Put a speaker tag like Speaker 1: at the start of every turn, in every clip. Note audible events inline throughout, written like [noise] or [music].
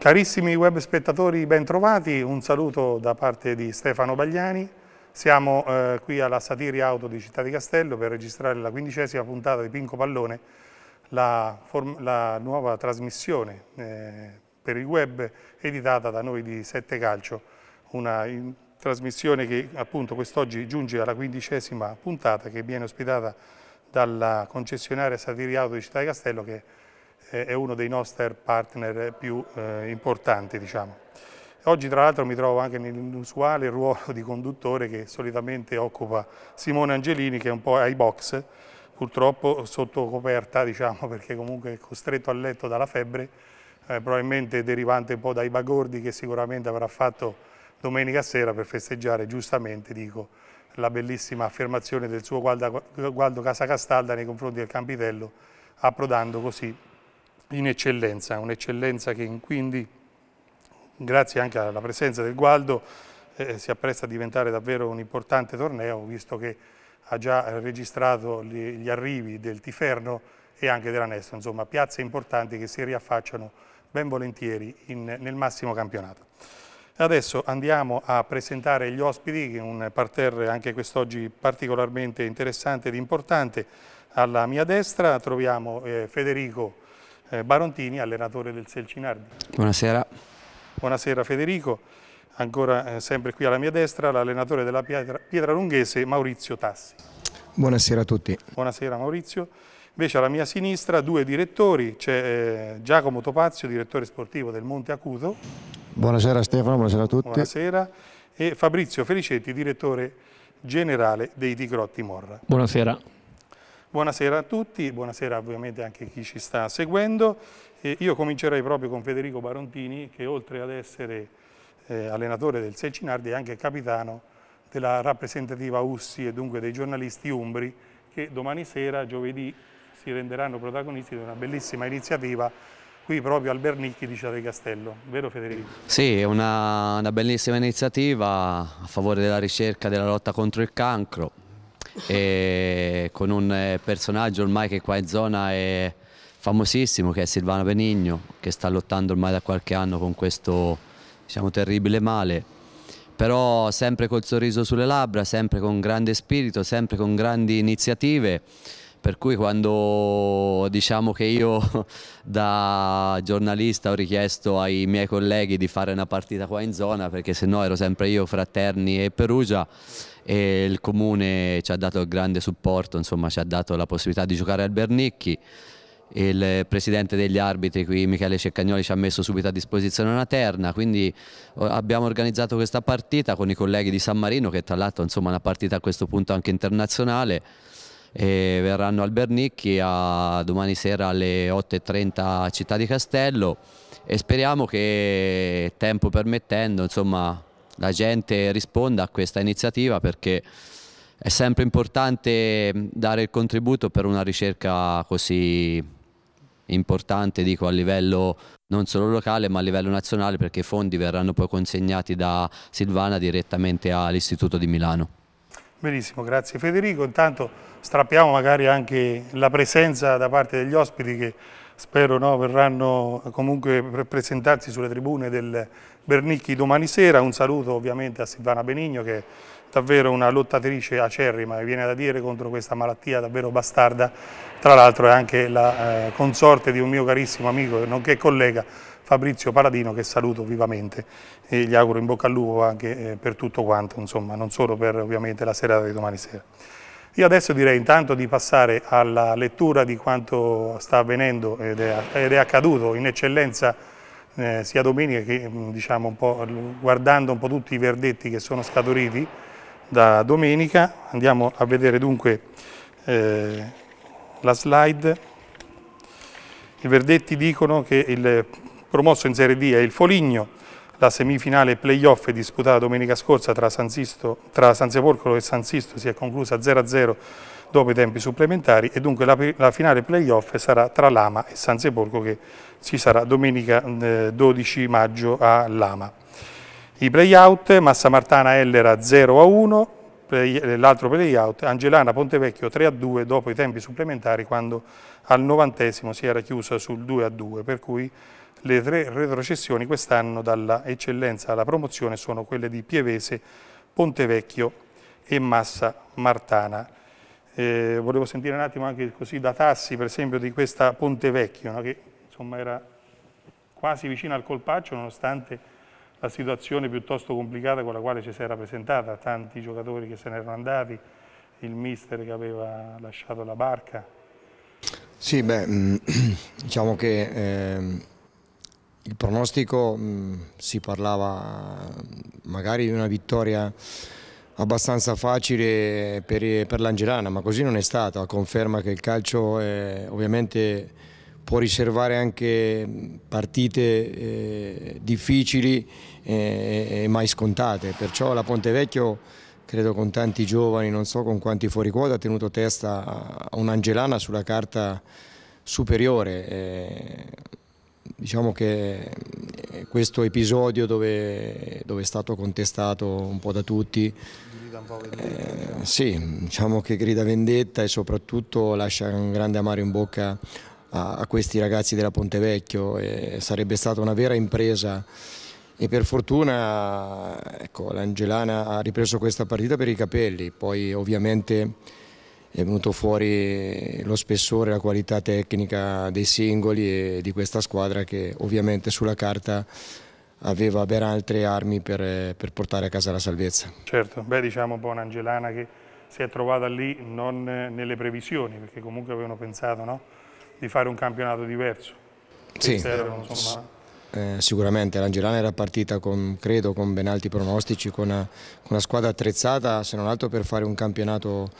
Speaker 1: Carissimi web spettatori, ben trovati, un saluto da parte di Stefano Bagliani. Siamo eh, qui alla Satiri Auto di Città di Castello per registrare la quindicesima puntata di Pinco Pallone, la, la nuova trasmissione eh, per il web editata da noi di Sette Calcio, una trasmissione che appunto quest'oggi giunge alla quindicesima puntata che viene ospitata dalla concessionaria Satiri Auto di Città di Castello che è uno dei nostri partner più eh, importanti. Diciamo. Oggi tra l'altro mi trovo anche nell'inusuale ruolo di conduttore che solitamente occupa Simone Angelini che è un po' ai box, purtroppo sotto coperta diciamo, [laughs] perché comunque è costretto a letto dalla febbre, eh, probabilmente derivante un po' dai bagordi che sicuramente avrà fatto domenica sera per festeggiare giustamente, dico, la bellissima affermazione del suo Gualdo Casacastalda nei confronti del Campitello, approdando così in eccellenza, un'eccellenza che quindi, grazie anche alla presenza del Gualdo, eh, si appresta a diventare davvero un importante torneo, visto che ha già registrato gli, gli arrivi del Tiferno e anche della Nesto, insomma piazze importanti che si riaffacciano ben volentieri in, nel massimo campionato. Adesso andiamo a presentare gli ospiti, un parterre anche quest'oggi particolarmente interessante ed importante. Alla mia destra troviamo eh, Federico eh, Barontini, allenatore del Selcinardi. Buonasera. Buonasera Federico, ancora eh, sempre qui alla mia destra l'allenatore della Pietra, Pietralunghese Maurizio Tassi.
Speaker 2: Buonasera a tutti.
Speaker 1: Buonasera Maurizio. Invece alla mia sinistra due direttori, c'è eh, Giacomo Topazio, direttore sportivo del Monte Acuto.
Speaker 3: Buonasera Stefano, buonasera a tutti.
Speaker 1: Buonasera. E Fabrizio Felicetti, direttore generale dei Tigrotti Morra.
Speaker 3: Buonasera.
Speaker 1: Buonasera a tutti, buonasera ovviamente anche a chi ci sta seguendo. Eh, io comincerei proprio con Federico Barontini che oltre ad essere eh, allenatore del Selcinardi è anche capitano della rappresentativa Ussi e dunque dei giornalisti Umbri che domani sera, giovedì, si renderanno protagonisti di una bellissima iniziativa qui proprio al Bernicchi di Ciate Castello, vero Federico?
Speaker 4: Sì, è una, una bellissima iniziativa a favore della ricerca della lotta contro il cancro, e con un eh, personaggio ormai che qua in zona è famosissimo che è Silvano Benigno che sta lottando ormai da qualche anno con questo diciamo, terribile male però sempre col sorriso sulle labbra, sempre con grande spirito, sempre con grandi iniziative per cui quando diciamo che io [laughs] da giornalista ho richiesto ai miei colleghi di fare una partita qua in zona perché se no ero sempre io fraterni e Perugia e il comune ci ha dato grande supporto, insomma ci ha dato la possibilità di giocare al Bernicchi. Il presidente degli arbitri qui, Michele Ceccagnoli, ci ha messo subito a disposizione una terna, quindi abbiamo organizzato questa partita con i colleghi di San Marino, che tra l'altro è una partita a questo punto anche internazionale, e verranno al Bernicchi a domani sera alle 8.30 a Città di Castello e speriamo che tempo permettendo insomma, la gente risponda a questa iniziativa perché è sempre importante dare il contributo per una ricerca così importante dico, a livello non solo locale ma a livello nazionale perché i fondi verranno poi consegnati da Silvana direttamente all'Istituto di Milano.
Speaker 1: Benissimo, grazie Federico. Intanto strappiamo magari anche la presenza da parte degli ospiti che spero no, verranno comunque per presentarsi sulle tribune del, Bernicchi domani sera, un saluto ovviamente a Silvana Benigno che è davvero una lottatrice acerrima, e viene da dire, contro questa malattia davvero bastarda, tra l'altro è anche la eh, consorte di un mio carissimo amico, nonché collega, Fabrizio Paladino, che saluto vivamente e gli auguro in bocca al lupo anche eh, per tutto quanto, insomma, non solo per ovviamente la serata di domani sera. Io adesso direi intanto di passare alla lettura di quanto sta avvenendo ed è, ed è accaduto in eccellenza eh, sia domenica che mm, diciamo un po', guardando un po' tutti i verdetti che sono scaturiti da domenica. Andiamo a vedere dunque eh, la slide. I verdetti dicono che il promosso in Serie D è il Foligno, la semifinale playoff disputata domenica scorsa tra San, Sisto, tra San Sepolcro e San Sisto si è conclusa 0-0 dopo i tempi supplementari e dunque la, la finale playoff sarà tra Lama e San Sepolcro che si sarà domenica 12 eh, maggio a Lama. I playout, Massa Martana Ellera 0 a 1, eh, l'altro playout, Angelana Pontevecchio 3 a 2 dopo i tempi supplementari quando al novantesimo si era chiusa sul 2 a 2, per cui le tre retrocessioni quest'anno dalla eccellenza alla promozione sono quelle di Pievese, Pontevecchio e Massa Martana. Eh, volevo sentire un attimo anche così da Tassi, per esempio, di questa Pontevecchio, no? che insomma era quasi vicino al colpaccio nonostante la situazione piuttosto complicata con la quale ci si era presentata, tanti giocatori che se ne erano andati, il mister che aveva lasciato la barca.
Speaker 2: Sì, beh, mm, [clears throat] diciamo che eh, il pronostico mh, mm, si parlava mm, magari di una vittoria abbastanza facile per, per l'Angelana, ma così non è stato, a conferma che il calcio è ovviamente può riservare anche partite eh, difficili eh, e, e mai scontate, perciò la Ponte Vecchio, credo con tanti giovani, non so con quanti fuori quota, ha tenuto testa a un'Angelana sulla carta superiore. Eh, diciamo che eh, questo episodio dove, dove, è stato contestato un po' da tutti eh, sì, diciamo che grida vendetta e soprattutto lascia un grande amaro in bocca a, a questi ragazzi della Ponte Vecchio e sarebbe stata una vera impresa e per fortuna ecco, l'Angelana ha ripreso questa partita per i capelli, poi ovviamente è venuto fuori lo spessore, la qualità tecnica dei singoli e di questa squadra che ovviamente sulla carta aveva ben altre armi per, per portare a casa la salvezza.
Speaker 1: Certo, beh diciamo buona Angelana che si è trovata lì non nelle previsioni perché comunque avevano pensato no? di fare un campionato diverso.
Speaker 2: Sì. Era, insomma... eh, sicuramente l'Angelana era partita con, credo, con ben alti pronostici, con una, con una squadra attrezzata se non altro per fare un campionato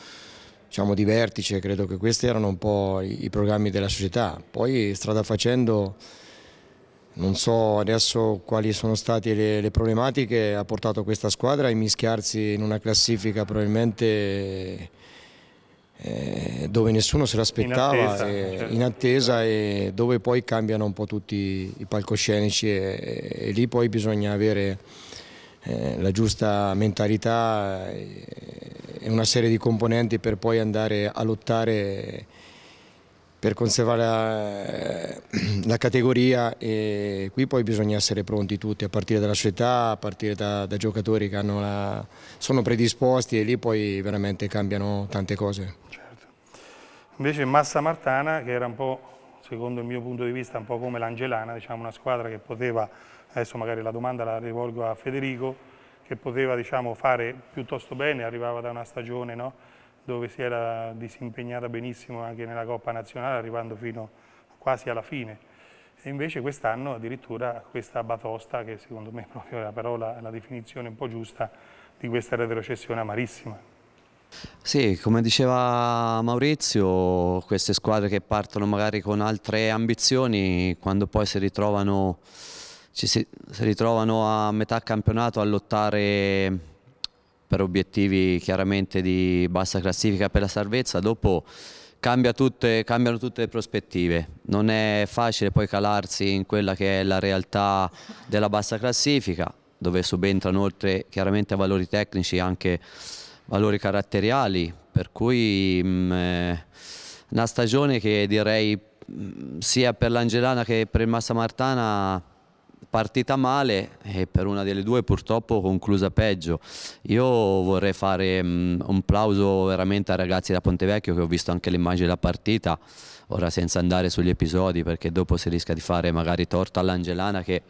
Speaker 2: diciamo, di vertice, credo che questi erano un po' i, i programmi della società. Poi strada facendo non so adesso quali sono state le, le problematiche ha portato questa squadra a immischiarsi in una classifica probabilmente eh, dove nessuno se l'aspettava, in attesa, e, eh, certo. in attesa e dove poi cambiano un po' tutti i palcoscenici e, e, lì poi bisogna avere eh, la giusta mentalità eh, e una serie di componenti per poi andare a lottare per conservare eh, la, [clears throat] la, categoria e qui poi bisogna essere pronti tutti a partire dalla società, a partire da, da giocatori che la, sono predisposti e lì poi veramente cambiano tante cose. Certo.
Speaker 1: Invece Massa Martana che era un po' secondo il mio punto di vista un po' come l'Angelana, diciamo una squadra che poteva, adesso magari la domanda la rivolgo a Federico, che poteva diciamo, fare piuttosto bene, arrivava da una stagione no? dove si era disimpegnata benissimo anche nella Coppa Nazionale, arrivando fino quasi alla fine. E invece quest'anno addirittura questa batosta, che secondo me è proprio la parola, la definizione un po' giusta di questa retrocessione amarissima.
Speaker 4: Sì, come diceva Maurizio, queste squadre che partono magari con altre ambizioni, quando poi si ritrovano, ci si, si ritrovano a metà campionato a lottare per obiettivi chiaramente di bassa classifica per la salvezza, dopo cambia tutte, cambiano tutte le prospettive. Non è facile poi calarsi in quella che è la realtà della bassa classifica, dove subentrano oltre chiaramente a valori tecnici anche valori caratteriali, per cui mh, mm, eh, una stagione che direi mh, mm, sia per l'Angelana che per il Massa Martana partita male e per una delle due purtroppo conclusa peggio. Io vorrei fare mm, un plauso veramente ai ragazzi da Pontevecchio che ho visto anche l'immagine della partita, ora senza andare sugli episodi perché dopo si rischia di fare magari torto all'Angelana che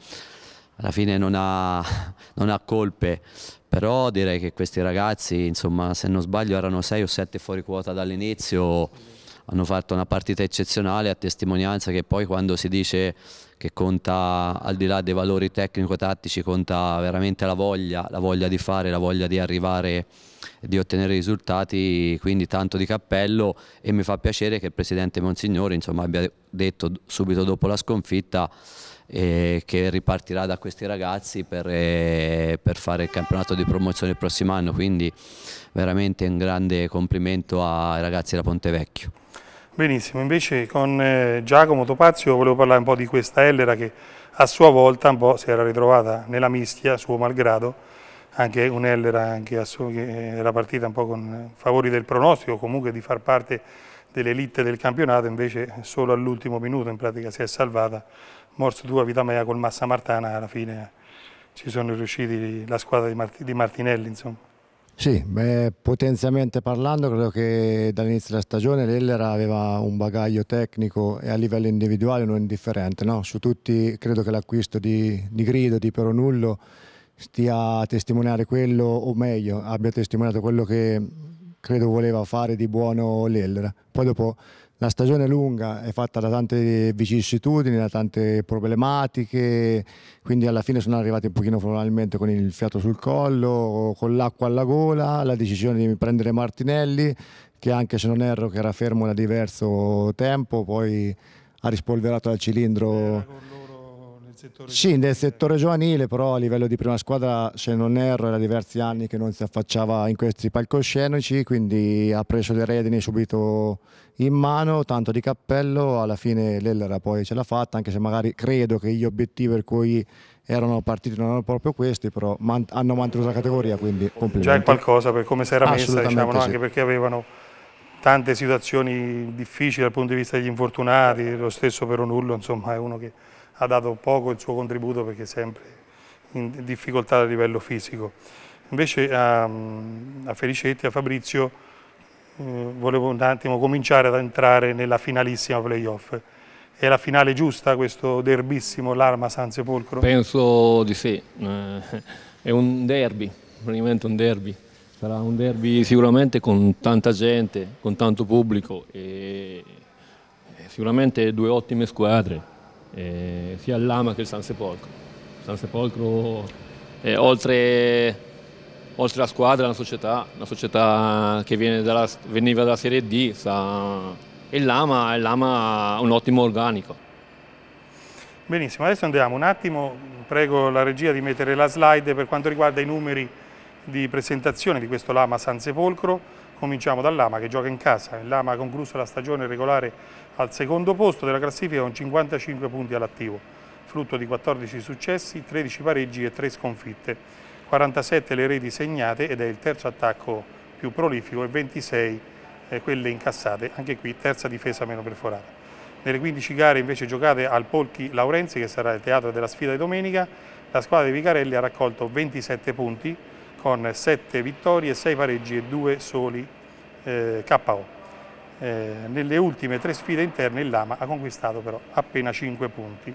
Speaker 4: alla fine non ha, [laughs] non ha, colpe, però direi che questi ragazzi, insomma, se non sbaglio erano 6 o 7 fuori quota dall'inizio, hanno fatto una partita eccezionale a testimonianza che poi quando si dice che conta al di là dei valori tecnico-tattici, conta veramente la voglia, la voglia di fare, la voglia di arrivare di ottenere risultati, quindi tanto di cappello e mi fa piacere che il presidente Monsignori insomma, abbia detto subito dopo la sconfitta eh, che ripartirà da questi ragazzi per, eh, per, fare il campionato di promozione il prossimo anno, quindi veramente un grande complimento ai ragazzi da Vecchio Benissimo, invece
Speaker 1: con eh, Giacomo Topazio volevo parlare un po' di questa Ellera che a sua volta un po' si era ritrovata nella mischia, suo malgrado, anche un'Ellera che era partita un po' con favori del pronostico, comunque di far parte dell'elite del campionato, invece solo all'ultimo minuto in pratica si è salvata, morso due a vita mea col Massa Martana, alla fine ci sono riusciti la squadra di, Mart di Martinelli insomma.
Speaker 3: Sì, beh, potenzialmente parlando credo che dall'inizio della stagione l'Ellera aveva un bagaglio tecnico e a livello individuale non indifferente. No? Su tutti credo che l'acquisto di, di, Grido, di Peronullo stia a testimoniare quello, o meglio, abbia testimoniato quello che credo voleva fare di buono l'Ellera. Poi dopo la stagione lunga è fatta da tante vicissitudini, da tante problematiche, quindi alla fine sono arrivati un pochino formalmente con il fiato sul collo, con l'acqua alla gola, la decisione di prendere Martinelli, che anche se non erro che era fermo da diverso tempo, poi ha rispolverato dal cilindro settore Sì, nel settore giovanile, però a livello di prima squadra, se non erro, era diversi anni che non si affacciava in questi palcoscenici, quindi ha preso le redini subito in mano, tanto di cappello, alla fine l'Ellera poi ce l'ha fatta, anche se magari credo che gli obiettivi per cui erano partiti non erano proprio questi, però man hanno mantenuto la categoria, quindi complimenti. Già in qualcosa
Speaker 1: per come si era messa, diciamo, no? sì. anche perché avevano tante situazioni difficili dal punto di vista degli infortunati, lo stesso per Peronullo, insomma è uno che ha dato poco il suo contributo perché è sempre in difficoltà a livello fisico. Invece a, a Felicetti, a Fabrizio, eh, volevo un attimo cominciare ad entrare nella finalissima playoff. È la finale giusta questo derbissimo, l'arma San Sepolcro? Penso
Speaker 5: di sì, eh, è un derby, praticamente un derby. Sarà un derby sicuramente con tanta gente, con tanto pubblico e eh, sicuramente due ottime squadre eh, sia il Lama che il San Sepolcro. San Sepolcro eh, oltre, oltre la squadra è una società, una società che dalla, veniva dalla Serie D, sa, il il Lama ha un ottimo organico.
Speaker 1: Benissimo, adesso andiamo un attimo, prego la regia di mettere la slide per quanto riguarda i numeri di presentazione di questo Lama San Sepolcro. Cominciamo dal Lama che gioca in casa, il Lama ha concluso la stagione regolare al secondo posto della classifica con 55 punti all'attivo, frutto di 14 successi, 13 pareggi e 3 sconfitte, 47 le reti segnate ed è il terzo attacco più prolifico e 26 eh, quelle incassate, anche qui terza difesa meno perforata. Nelle 15 gare invece giocate al Polchi Laurenzi, che sarà il teatro della sfida di domenica, la squadra di Vicarelli ha raccolto 27 punti con 7 vittorie, 6 pareggi e 2 soli eh, KO. Eh, nelle ultime tre sfide interne il Lama ha conquistato però appena 5 punti.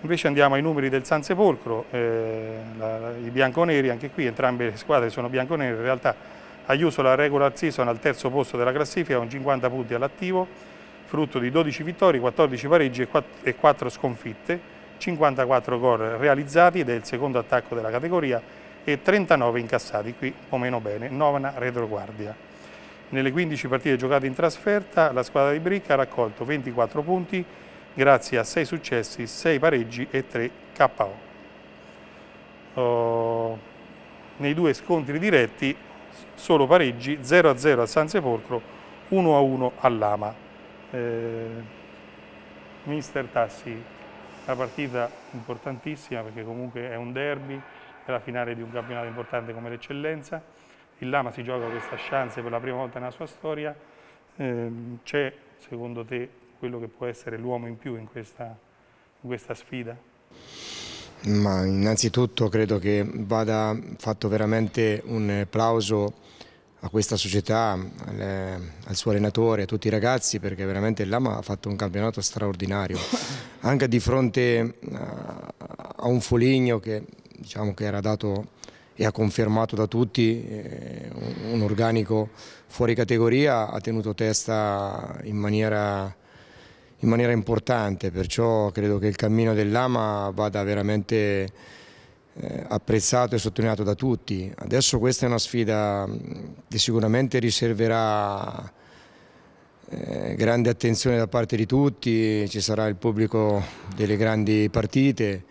Speaker 1: Invece andiamo ai numeri del San Sepolcro, eh, la, i bianconeri, anche qui entrambe le squadre sono bianconeri, in realtà Aiuso la regular season al terzo posto della classifica con 50 punti all'attivo, frutto di 12 vittorie, 14 pareggi e 4, e 4 sconfitte, 54 gol realizzati ed è il secondo attacco della categoria e 39 incassati, qui o meno bene, nona retroguardia. Nelle 15 partite giocate in trasferta la squadra di Bricca ha raccolto 24 punti grazie a 6 successi, 6 pareggi e 3 KO. Oh, nei due scontri diretti solo pareggi 0-0 a, San Sepolcro, 1-1 a, a Lama. Eh, Mister Tassi, una partita importantissima perché comunque è un derby, è la finale di un campionato importante come l'eccellenza il Lama si gioca questa chance per la prima volta nella sua storia, eh, c'è secondo te quello che può essere l'uomo in più in questa, in questa sfida?
Speaker 2: Ma innanzitutto credo che vada fatto veramente un applauso a questa società, al, al, suo allenatore, a tutti i ragazzi, perché veramente il Lama ha fatto un campionato straordinario, [laughs] anche di fronte a, eh, a un Foligno che, diciamo, che era dato e ha confermato da tutti eh, un organico fuori categoria, ha tenuto testa in maniera, in maniera importante, perciò credo che il cammino dell'Ama vada veramente eh, apprezzato e sottolineato da tutti. Adesso questa è una sfida che sicuramente riserverà eh, grande attenzione da parte di tutti, ci sarà il pubblico delle grandi partite,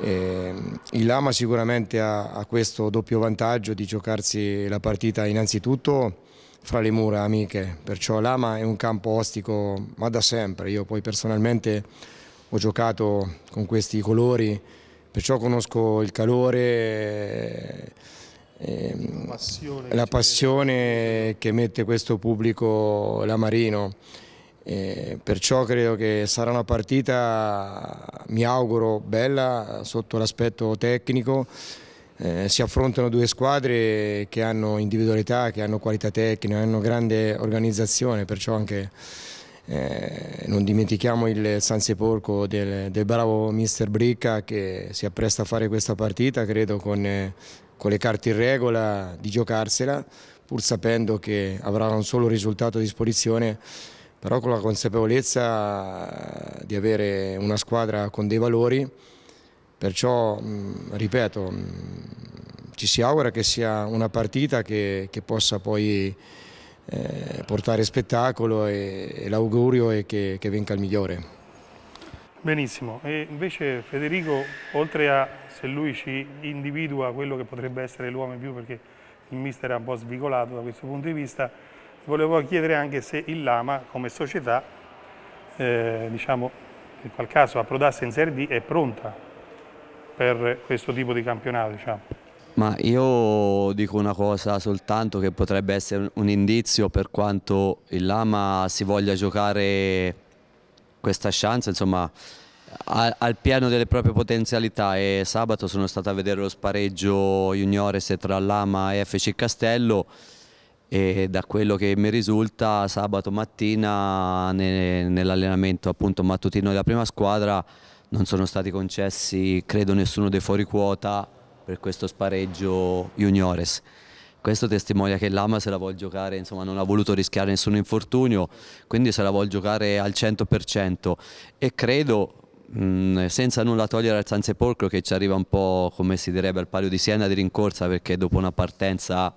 Speaker 2: eh, il Lama sicuramente ha, ha, questo doppio vantaggio di giocarsi la partita innanzitutto fra le mura amiche, perciò Lama è un campo ostico ma da sempre, io poi personalmente ho giocato con questi colori, perciò conosco il calore, eh, la passione che mette questo pubblico lamarino. Eh, perciò credo che sarà una partita, mi auguro, bella sotto l'aspetto tecnico. Eh, si affrontano due squadre che hanno individualità, che hanno qualità tecnica, hanno grande organizzazione, perciò anche eh, non dimentichiamo il San Sepolco del, del, bravo mister Bricca che si appresta a fare questa partita, credo con, con le carte in regola di giocarsela, pur sapendo che avrà un solo risultato a disposizione però con la consapevolezza di avere una squadra con dei valori, perciò ripeto, ci si augura che sia una partita che, che possa poi eh, portare spettacolo e, e l'augurio è che, che venga il migliore.
Speaker 1: Benissimo, e invece Federico, oltre a se lui ci individua quello che potrebbe essere l'uomo in più, perché il mister è un po' svicolato da questo punto di vista, volevo chiedere anche se il Lama come società, eh, diciamo, in qual caso approdasse in Serie D, è pronta per questo tipo di campionato. Diciamo.
Speaker 4: Ma io dico una cosa soltanto che potrebbe essere un indizio per quanto il Lama si voglia giocare questa chance, insomma, al, al piano delle proprie potenzialità e sabato sono stato a vedere lo spareggio juniores tra Lama e FC Castello e da quello che mi risulta sabato mattina ne, nell'allenamento appunto mattutino della prima squadra non sono stati concessi credo nessuno dei fuori quota per questo spareggio juniores. Questo testimonia che l'Ama se la vuole giocare, insomma non ha voluto rischiare nessun infortunio, quindi se la vuole giocare al 100% e credo mh, senza nulla togliere al San Sepolcro che ci arriva un po' come si direbbe al palio di Siena di rincorsa perché dopo una partenza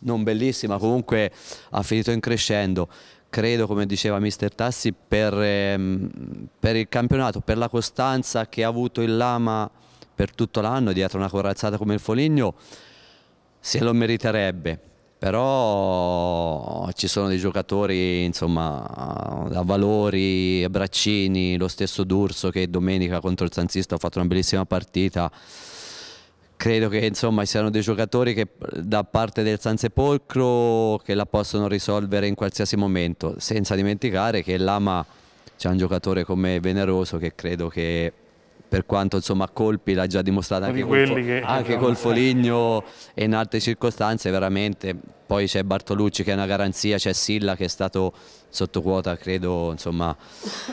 Speaker 4: non bellissima, comunque ha finito in crescendo. Credo, come diceva Mister Tassi, per, ehm, per il campionato, per la costanza che ha avuto il Lama per tutto l'anno dietro una corazzata come il Foligno, se lo meriterebbe. Però ci sono dei giocatori insomma, a valori, a braccini, lo stesso D'Urso che domenica contro il Sanzista ha fatto una bellissima partita credo che insomma siano dei giocatori che da parte del San Sepolcro che la possono risolvere in qualsiasi momento, senza dimenticare che l'Ama c'è un giocatore come Veneroso che credo che per quanto insomma colpi l'ha già dimostrato anche, col, che... anche col Foligno e in altre circostanze veramente poi c'è Bartolucci che è una garanzia, c'è Silla che è stato sotto quota credo insomma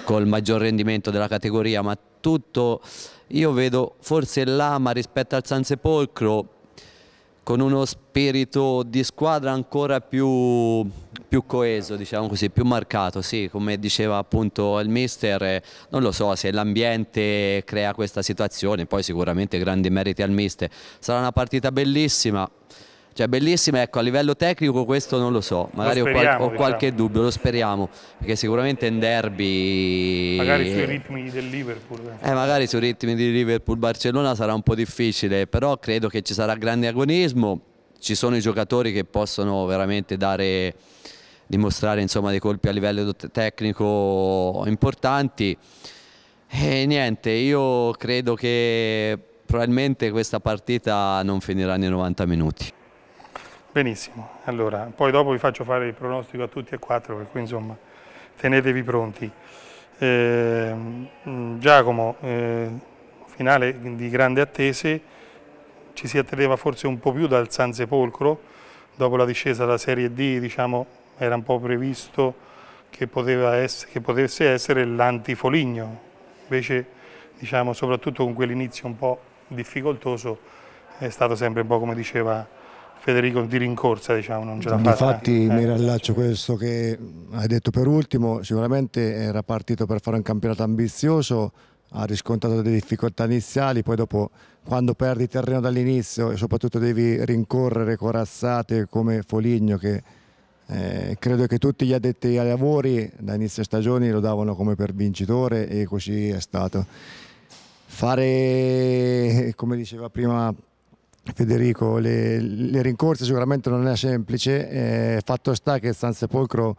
Speaker 4: col maggior rendimento della categoria ma tutto io vedo forse l'ama rispetto al Sansepolcro con uno spirito di squadra ancora più, più coeso, diciamo così, più marcato, sì, come diceva appunto il mister, non lo so se l'ambiente crea questa situazione, poi sicuramente grandi meriti al mister, sarà una partita bellissima, cioè, bellissime, ecco, a livello tecnico questo non lo so, magari lo speriamo, ho, qual ho, qualche diciamo. dubbio, lo speriamo, perché sicuramente in derby... Magari sui eh, ritmi
Speaker 1: del Liverpool.
Speaker 4: Eh. eh, magari sui ritmi di Liverpool-Barcellona sarà un po' difficile, però credo che ci sarà grande agonismo, ci sono i giocatori che possono veramente dare, dimostrare insomma, dei colpi a livello tecnico importanti. E niente, io credo che probabilmente questa partita non finirà nei 90 minuti.
Speaker 1: Benissimo, allora, poi dopo vi faccio fare il pronostico a tutti e quattro, per cui insomma tenetevi pronti. Eh, Giacomo, eh, finale di grande attese, ci si attendeva forse un po' più dal San Sepolcro, dopo la discesa da Serie D diciamo, era un po' previsto che, essere, che potesse essere l'antifoligno, invece diciamo, soprattutto con quell'inizio un po' difficoltoso è stato sempre un po' come diceva Federico di rincorsa, diciamo, non ce la fa. Infatti eh. eh. mi
Speaker 3: rallaccio questo che hai detto per ultimo, sicuramente era partito per fare un campionato ambizioso, ha riscontrato delle difficoltà iniziali, poi dopo quando perdi terreno dall'inizio e soprattutto devi rincorrere corazzate come Foligno che eh, credo che tutti gli addetti ai lavori da inizio stagione lo davano come per vincitore e così è stato. Fare, come diceva prima Federico, le, le, rincorse sicuramente non è semplice, eh, fatto sta che San Sepolcro,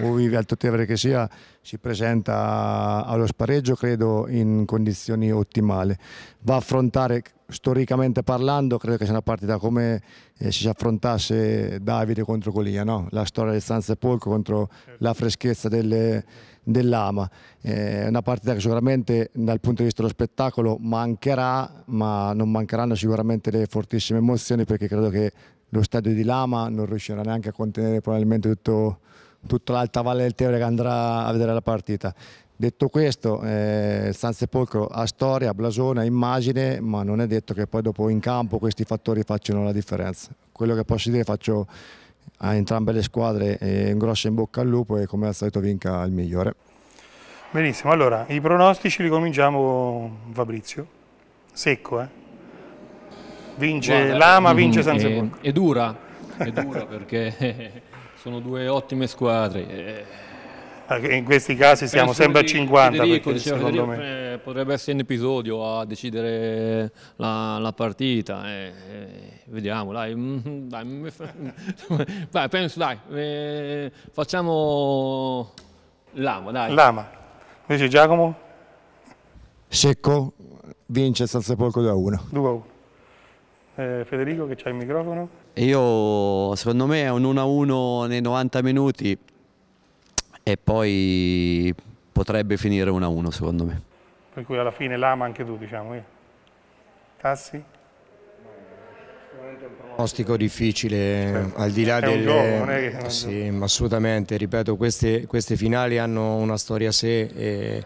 Speaker 3: o vive Vivi Altotevere che sia, si presenta allo spareggio credo in condizioni ottimali. Va a affrontare, storicamente parlando, credo che sia una partita come eh, si affrontasse Davide contro Golia, no? la storia del San Sepolcro contro la freschezza delle dell'Ama. È eh, una partita che sicuramente dal punto di vista dello spettacolo mancherà, ma non mancheranno sicuramente le fortissime emozioni perché credo che lo stadio di Lama non riuscirà neanche a contenere probabilmente tutto, tutta l'alta valle del Teore che andrà a vedere la partita. Detto questo, eh, San Sepolcro ha storia, blasone, ha immagine, ma non è detto che poi dopo in campo questi fattori facciano la differenza. Quello che posso dire faccio a entrambe le squadre un grosso in bocca al lupo e come al solito vinca il migliore.
Speaker 1: Benissimo, allora i pronostici li cominciamo Fabrizio, secco eh?
Speaker 5: Vince Guarda, Lama, mm, vince San Sepolcro.
Speaker 1: È, dura, è
Speaker 5: dura [laughs] perché sono due ottime squadre. Eh, eh, in questi casi siamo Penso sempre a 50 Federico, perché, Federico me... Eh, potrebbe essere un episodio a decidere la, la partita eh, eh, vediamo dai, mm, [laughs] dai, dai, [laughs] penso dai eh, facciamo Lama dai Lama
Speaker 1: invece Giacomo
Speaker 3: Secco vince Salsepolco 2 a 1
Speaker 1: 2 a 1 Federico che c'ha il microfono
Speaker 4: io secondo me è un 1 a 1 nei 90 minuti e poi potrebbe finire 1-1 secondo me.
Speaker 1: Per cui alla fine l'ama anche tu diciamo. Eh? Tassi?
Speaker 4: pronostico difficile certo. al di là del gioco,
Speaker 2: sì, assolutamente ripeto queste, queste, finali hanno una storia a sé e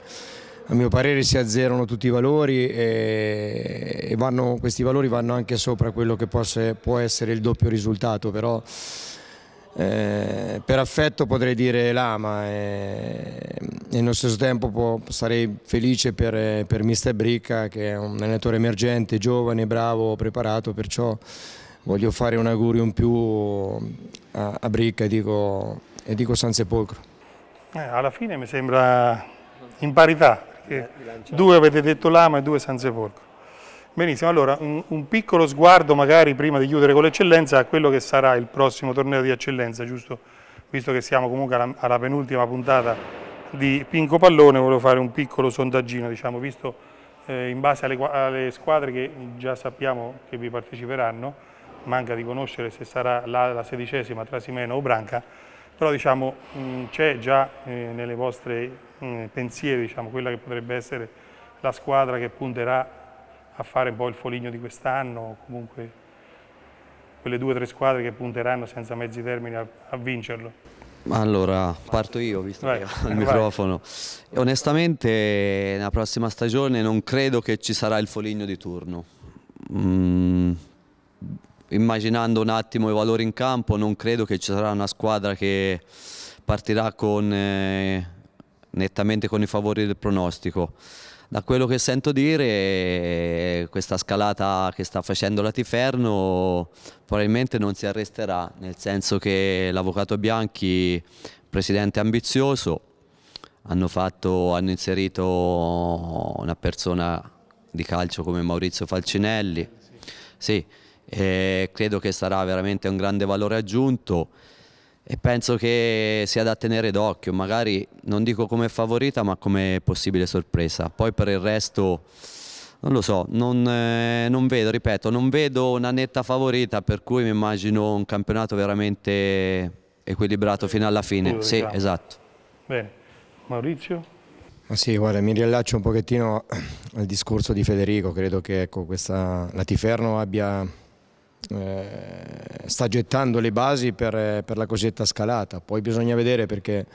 Speaker 2: a mio parere si azzerano tutti i valori e, e vanno, questi valori vanno anche sopra quello che può essere, può essere il doppio risultato però eh, per affetto potrei dire l'ama e, eh, e nello stesso tempo può, sarei felice per, per Mister Bricca che è un allenatore emergente, giovane, bravo, preparato, perciò voglio fare un augurio in più a, a Bricca e dico, e dico San Sepolcro.
Speaker 1: Eh, alla fine mi sembra in parità, due avete detto l'ama e due San Sepolcro. Benissimo, allora un, un, piccolo sguardo magari prima di chiudere con l'eccellenza a quello che sarà il prossimo torneo di eccellenza, giusto? Visto che siamo comunque alla, alla penultima puntata di Pinco Pallone, volevo fare un piccolo sondaggino, diciamo, visto eh, in base alle, alle, squadre che già sappiamo che vi parteciperanno, manca di conoscere se sarà la, la sedicesima, Trasimeno o Branca, però diciamo mm, c'è già eh, nelle vostre mh, mm, pensieri diciamo, quella che potrebbe essere la squadra che punterà a fare un po' il foligno di quest'anno, comunque quelle due o tre squadre che punteranno senza mezzi termini a, a vincerlo.
Speaker 4: Allora, parto io, visto vai, che ho [laughs] il microfono. Vai. Onestamente, nella prossima stagione non credo che ci sarà il foligno di turno. Mm, immaginando un attimo i valori in campo, non credo che ci sarà una squadra che partirà con, eh, nettamente con i favori del pronostico. Da quello che sento dire, questa scalata che sta facendo la Tiferno probabilmente non si arresterà, nel senso che l'avvocato Bianchi, presidente ambizioso, hanno, fatto, hanno inserito una persona di calcio come Maurizio Falcinelli. Sì, credo che sarà veramente un grande valore aggiunto e penso che sia da tenere d'occhio, magari non dico come favorita ma come possibile sorpresa. Poi per il resto non lo so, non, eh, non vedo, ripeto, non vedo una netta favorita per cui mi immagino un campionato veramente equilibrato fino alla fine. sì, esatto.
Speaker 1: Bene, Maurizio?
Speaker 2: Ma sì, guarda, mi riallaccio un pochettino al discorso di Federico, credo che ecco, questa, la Tiferno abbia eh, sta gettando le basi per, eh, per la cosiddetta scalata. Poi bisogna vedere perché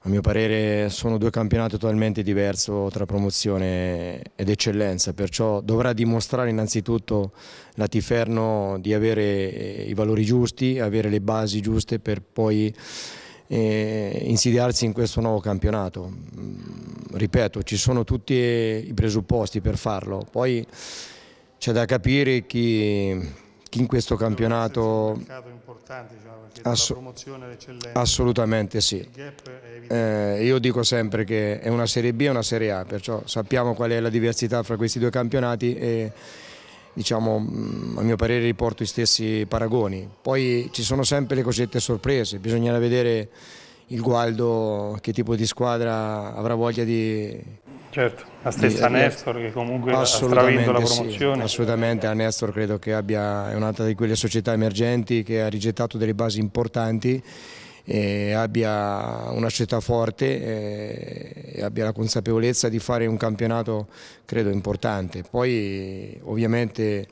Speaker 2: a mio parere sono due campionati totalmente diversi tra promozione ed eccellenza, perciò dovrà dimostrare innanzitutto la Tiferno di avere eh, i valori giusti, avere le basi giuste per poi eh, insidiarsi in questo nuovo campionato. Mm, ripeto, ci sono tutti eh, i presupposti per farlo, poi c'è da capire chi chi in questo campionato diciamo, ass assolutamente sì eh, io dico sempre che è una serie B e una serie A perciò sappiamo qual è la diversità fra questi due campionati e diciamo, mm, a mio parere riporto i stessi paragoni poi ci sono sempre le cosette sorprese bisognerà vedere il Gualdo che tipo di squadra avrà voglia di Certo, la stessa di, Nestor che comunque ha stravinto la promozione. Sì, assolutamente, la Nestor credo che abbia, è un'altra di quelle società emergenti che ha rigettato delle basi importanti e abbia una scelta forte eh, e abbia la consapevolezza di fare un campionato credo importante. Poi ovviamente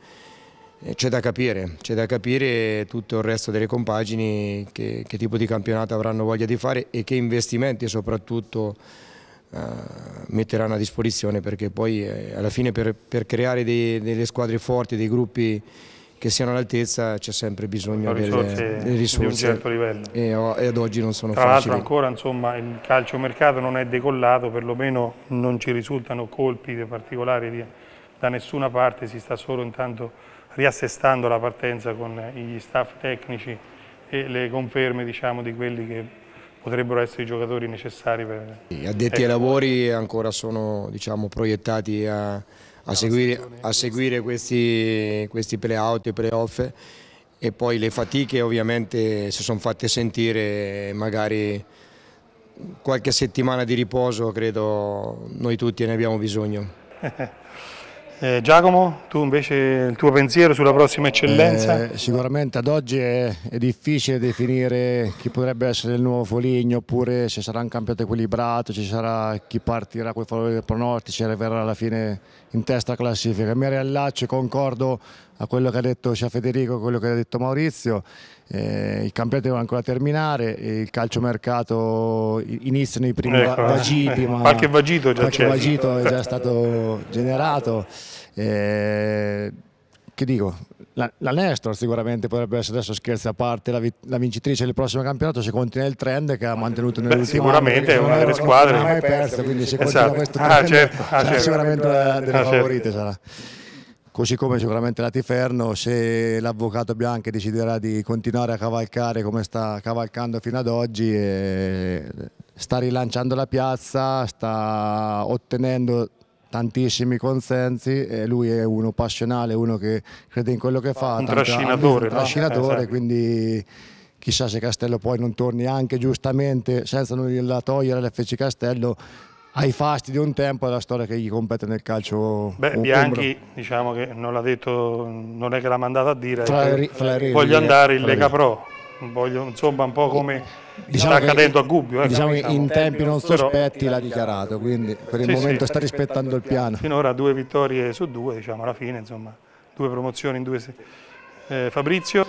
Speaker 2: eh, c'è da capire, c'è da capire tutto il resto delle compagini che, che tipo di campionato avranno voglia di fare e che investimenti soprattutto eh, metteranno a disposizione perché poi eh, alla fine per, per creare dei, delle squadre forti, dei gruppi che siano all'altezza c'è sempre bisogno risorse delle, delle risorse di un certo livello e, e ad oggi non sono Tra Tra l'altro
Speaker 1: ancora insomma, il calcio mercato non è decollato, perlomeno non ci risultano colpi particolari di, da nessuna parte, si sta solo intanto riassestando la partenza con eh, gli staff tecnici e le conferme diciamo, di quelli che potrebbero essere i giocatori necessari per... Gli addetti ai ecco.
Speaker 2: lavori ancora sono diciamo, proiettati a, a, seguire, a seguire, questi, questi play-out e play-off e poi le fatiche ovviamente si sono fatte sentire magari qualche settimana di riposo credo noi tutti ne abbiamo bisogno.
Speaker 1: [laughs] Eh, Giacomo, tu invece il tuo pensiero sulla prossima eccellenza? Eh, sicuramente ad oggi è, è, difficile
Speaker 3: definire chi potrebbe essere il nuovo Foligno oppure se sarà un campionato equilibrato, ci sarà chi partirà con i favori del pronostici e arriverà alla fine in testa classifica. Mi riallaccio e concordo a quello che ha detto Cia Federico, a quello che ha detto Maurizio. Eh, il campionato deve ancora terminare, il calciomercato iniziano i primi ecco, vagiti, [laughs] ma qualche vagito già qualche vagito è già stato generato. Eh, che dico, la, la Nestor sicuramente potrebbe essere adesso scherzi a parte la, la, vincitrice del prossimo campionato se continua il trend che ha mantenuto nell'ultimo sicuramente è una delle squadre non mai persa quindi se esatto. questo ah, trend ah, certo. ah, certo. sicuramente una delle ah, certo. favorite certo. sarà Così come sicuramente la Tiferno, se l'avvocato Bianchi deciderà di continuare a cavalcare come sta cavalcando fino ad oggi, eh, sta rilanciando la piazza, sta ottenendo tantissimi consensi e lui è uno passionale, uno che crede in quello che fa. Un trascinatore. Un trascinatore, no? Esatto. quindi chissà se Castello poi non torni anche giustamente, senza nulla togliere l'FC Castello, ai fasti di un tempo è la storia che gli compete nel calcio. Beh, Bianchi
Speaker 1: umbro. diciamo che non l'ha detto, non è che l'ha mandato a dire, fra Flaire, Flaire, voglio andare in Lega Pro, voglio, insomma un po' come diciamo sta accadendo a Gubbio. Eh, diciamo diciamo. in tempi non sospetti l'ha
Speaker 3: dichiarato, quindi per il sì, momento sì, sta rispettando il piano.
Speaker 1: Finora due vittorie su due, diciamo alla fine, insomma, due promozioni in due... Eh, Fabrizio?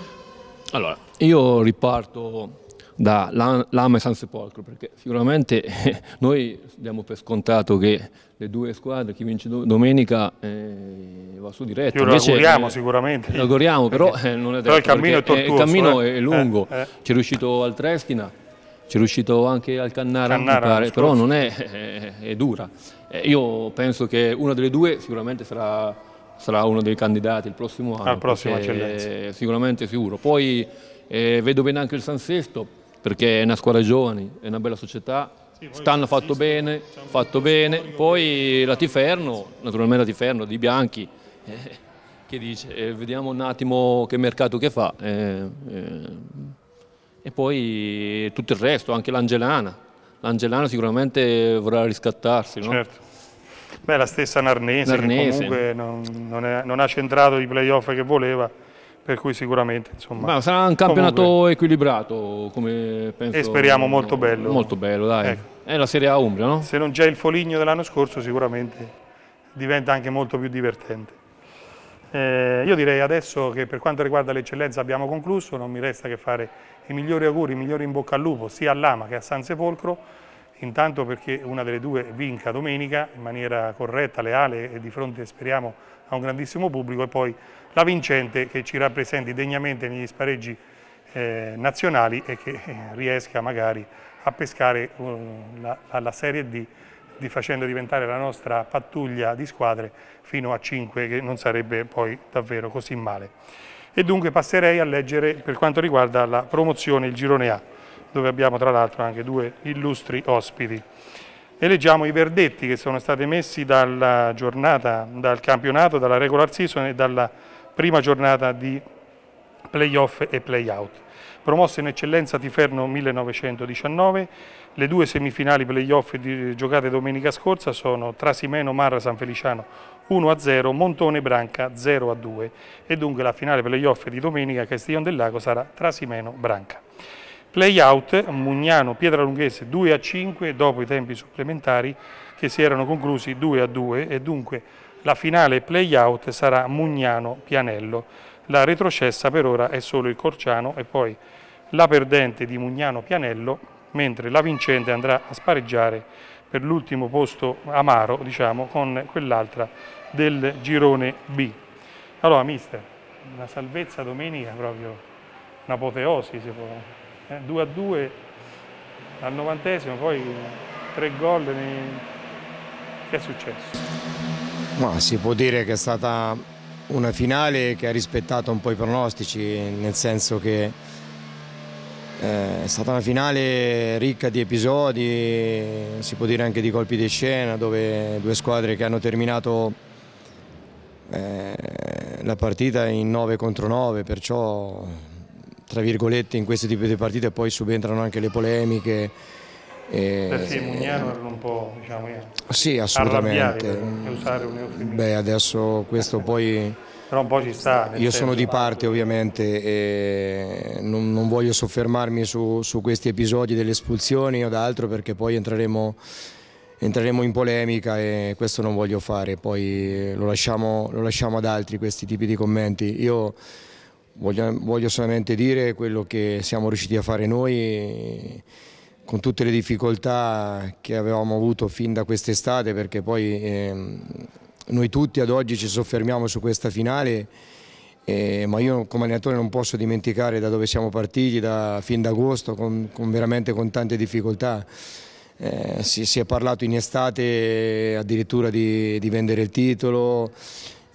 Speaker 1: Allora,
Speaker 5: io riparto da Lama e San Sepolcro, perché sicuramente [laughs]
Speaker 1: noi diamo per
Speaker 5: scontato che le due squadre, chi vince domenica eh, va su diretta. Io lo auguriamo eh,
Speaker 1: sicuramente. Lo
Speaker 5: auguriamo, però eh, non è detto. Però il cammino è tortuoso. Il cammino eh. è lungo, eh, eh. ci è riuscito al Treschina, ci è riuscito anche al Cannara, Cannara pare, però non è, è dura. io penso che una delle due sicuramente sarà sarà uno dei candidati il prossimo anno. Al prossimo eccellenza. Sicuramente sicuro. Poi eh, vedo bene anche il San Sesto, perché è una squadra giovane, è una bella società, sì, stanno fatto bene, diciamo, fatto bene, poi la Tiferno, naturalmente la Tiferno di Bianchi, eh, che dice, eh, vediamo un attimo che mercato che fa, eh, eh e poi tutto il resto, anche l'Angelana, l'Angelana sicuramente vorrà riscattarsi.
Speaker 1: No? Certo. Beh, la stessa Narnese, Narnese. che comunque non, non, è, non ha centrato i playoff che voleva, per cui sicuramente insomma, Beh, sarà un campionato
Speaker 5: comunque. equilibrato come penso e speriamo molto bello molto bello dai ecco.
Speaker 1: è la Serie A Umbria no? se non c'è il Foligno dell'anno scorso sicuramente diventa anche molto più divertente eh, io direi adesso che per quanto riguarda l'eccellenza abbiamo concluso non mi resta che fare i migliori auguri i migliori in bocca al lupo sia all'Ama che a San Sepolcro intanto perché una delle due vinca domenica in maniera corretta, leale e di fronte speriamo a un grandissimo pubblico e poi la vincente che ci rappresenti degnamente negli spareggi eh, nazionali e che eh, riesca magari a pescare um, la, alla Serie D di facendo diventare la nostra pattuglia di squadre fino a 5 che non sarebbe poi davvero così male. E dunque passerei a leggere per quanto riguarda la promozione il girone A dove abbiamo tra l'altro anche due illustri ospiti. E leggiamo i verdetti che sono stati emessi dalla giornata, dal campionato, dalla regular season e dalla prima giornata di playoff e playout. Promosse in eccellenza Tiferno 1919, le due semifinali playoff giocate domenica scorsa sono Trasimeno Marra San Feliciano 1-0, Montone Branca 0-2 e dunque la finale playoff di domenica Castiglion del Lago sarà Trasimeno Branca. Playout Mugnano Pietralunghese 2-5 dopo i tempi supplementari che si erano conclusi 2-2 e dunque la finale play-out sarà Mugnano-Pianello. La retrocessa per ora è solo il Corciano e poi la perdente di Mugnano-Pianello, mentre la vincente andrà a spareggiare per l'ultimo posto amaro, diciamo, con quell'altra del girone B. Allora, mister, una salvezza domenica proprio, un'apoteosi se può. 2 eh, a 2 al novantesimo, poi tre gol. Nei... Che è successo?
Speaker 2: Ma si può dire che è stata una finale che ha rispettato un po' i pronostici, nel senso che eh, è stata una finale ricca di episodi, si può dire anche di colpi di scena, dove due squadre che hanno terminato eh, la partita in 9 contro 9, perciò tra virgolette in questo tipo di partite poi subentrano anche le polemiche, e... Perché Mugnano
Speaker 1: erano un po' diciamo, sì, assolutamente. usare un Beh,
Speaker 2: adesso questo eh, poi... Però un po' ci sta. Io sono di parte ovviamente e non, non voglio soffermarmi su, su, questi episodi delle espulsioni o d'altro perché poi entreremo, entreremo, in polemica e questo non voglio fare, poi lo lasciamo, lo lasciamo ad altri questi tipi di commenti. Io voglio, voglio solamente dire quello che siamo riusciti a fare noi con tutte le difficoltà che avevamo avuto fin da quest'estate perché poi eh, noi tutti ad oggi ci soffermiamo su questa finale eh, ma io come allenatore non posso dimenticare da dove siamo partiti da, fin d'agosto con, con veramente con tante difficoltà eh, si, si, è parlato in estate addirittura di, di vendere il titolo